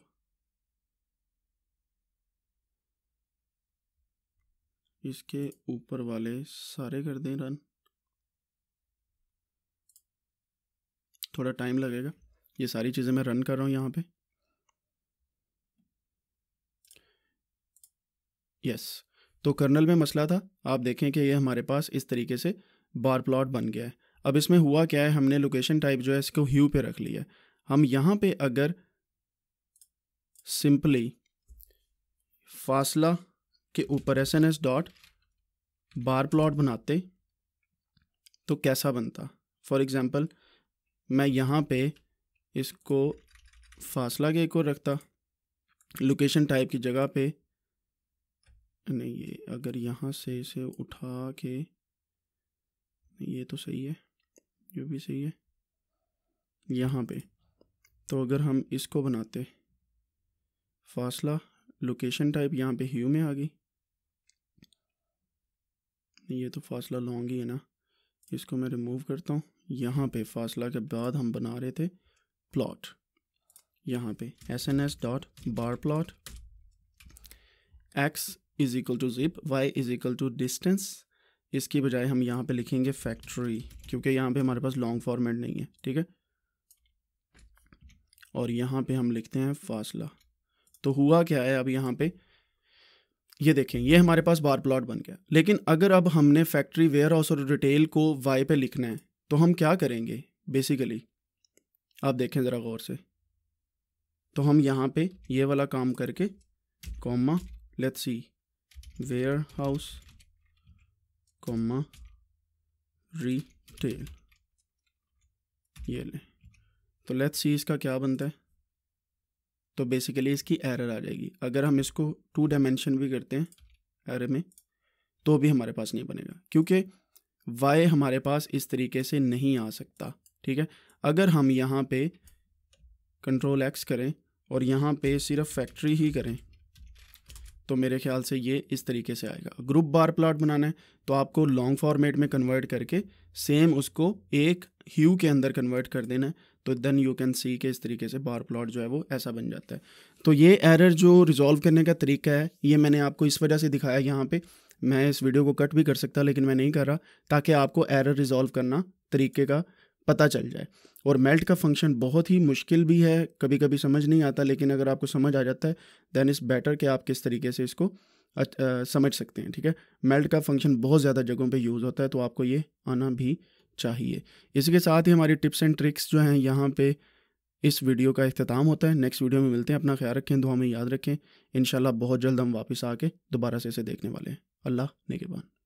इसके ऊपर वाले सारे कर दें रन थोड़ा टाइम लगेगा ये सारी चीज़ें मैं रन कर रहा हूँ यहाँ पे यस तो कर्नल में मसला था आप देखें कि ये हमारे पास इस तरीके से बार प्लॉट बन गया है अब इसमें हुआ क्या है हमने लोकेशन टाइप जो है इसको ह्यू पे रख लिया है हम यहाँ पे अगर सिंपली फासला के ऊपर S N S dot bar plot बनाते तो कैसा बनता फॉर एग्ज़ाम्पल मैं यहाँ पे इसको फासला के एक और रखता लोकेशन टाइप की जगह पे नहीं ये अगर यहाँ से इसे उठा के ये तो सही है जो भी सही है यहाँ पे तो अगर हम इसको बनाते फासला लोकेशन टाइप यहाँ पे ह्यू में आ गई ये तो फासला लॉन्ग ही है ना इसको मैं रिमूव करता हूँ यहाँ पे फासला के बाद हम बना रहे थे प्लॉट यहाँ पे S N S dot bar plot X is equal to zip Y is equal to distance इसकी बजाय हम यहाँ पे लिखेंगे फैक्ट्री क्योंकि यहाँ पे हमारे पास लॉन्ग फॉर्मेट नहीं है ठीक है और यहाँ पे हम लिखते हैं फासला तो हुआ क्या है अब यहाँ पे ये देखें ये हमारे पास बार प्लॉट बन गया लेकिन अगर अब हमने फैक्ट्री वेयर हाउस और रिटेल को वाई पे लिखना है तो हम क्या करेंगे बेसिकली आप देखें ज़रा गौर से तो हम यहाँ पे ये वाला काम करके comma let's see warehouse comma retail ये ले तो लेट्स सी इसका क्या बनता है तो बेसिकली इसकी एरर आ जाएगी अगर हम इसको टू डायमेंशन भी करते हैं एरे में तो भी हमारे पास नहीं बनेगा क्योंकि वाई हमारे पास इस तरीके से नहीं आ सकता ठीक है अगर हम यहाँ पे कंट्रोल एक्स करें और यहाँ पे सिर्फ फैक्ट्री ही करें तो मेरे ख्याल से ये इस तरीके से आएगा ग्रुप बार प्लाट बनाना है तो आपको लॉन्ग फॉर्मेट में कन्वर्ट करके सेम उसको एक ह्यू के अंदर कन्वर्ट कर देना है तो देन यू कैन सी के इस तरीके से बार प्लॉट जो है वो ऐसा बन जाता है तो ये एरर जो रिजॉल्व करने का तरीका है ये मैंने आपको इस वजह से दिखाया यहाँ पे मैं इस वीडियो को कट भी कर सकता लेकिन मैं नहीं कर रहा ताकि आपको एरर रिजॉल्व करना तरीके का पता चल जाए और मेल्ट का फंक्शन बहुत ही मुश्किल भी है कभी कभी समझ नहीं आता लेकिन अगर आपको समझ आ जाता है दैन इस बेटर कि आप किस तरीके से इसको आ, समझ सकते हैं ठीक है मेल्ट का फंक्शन बहुत ज़्यादा जगहों पे यूज़ होता है तो आपको ये आना भी चाहिए इसके साथ ही हमारी टिप्स एंड ट्रिक्स जो हैं यहाँ पे इस वीडियो का अख्ताम होता है नेक्स्ट वीडियो में मिलते हैं अपना ख्याल रखें दुआ में याद रखें इन बहुत जल्द हम वापस आके दोबारा से इसे देखने वाले हैं अल्लाह नेगेबान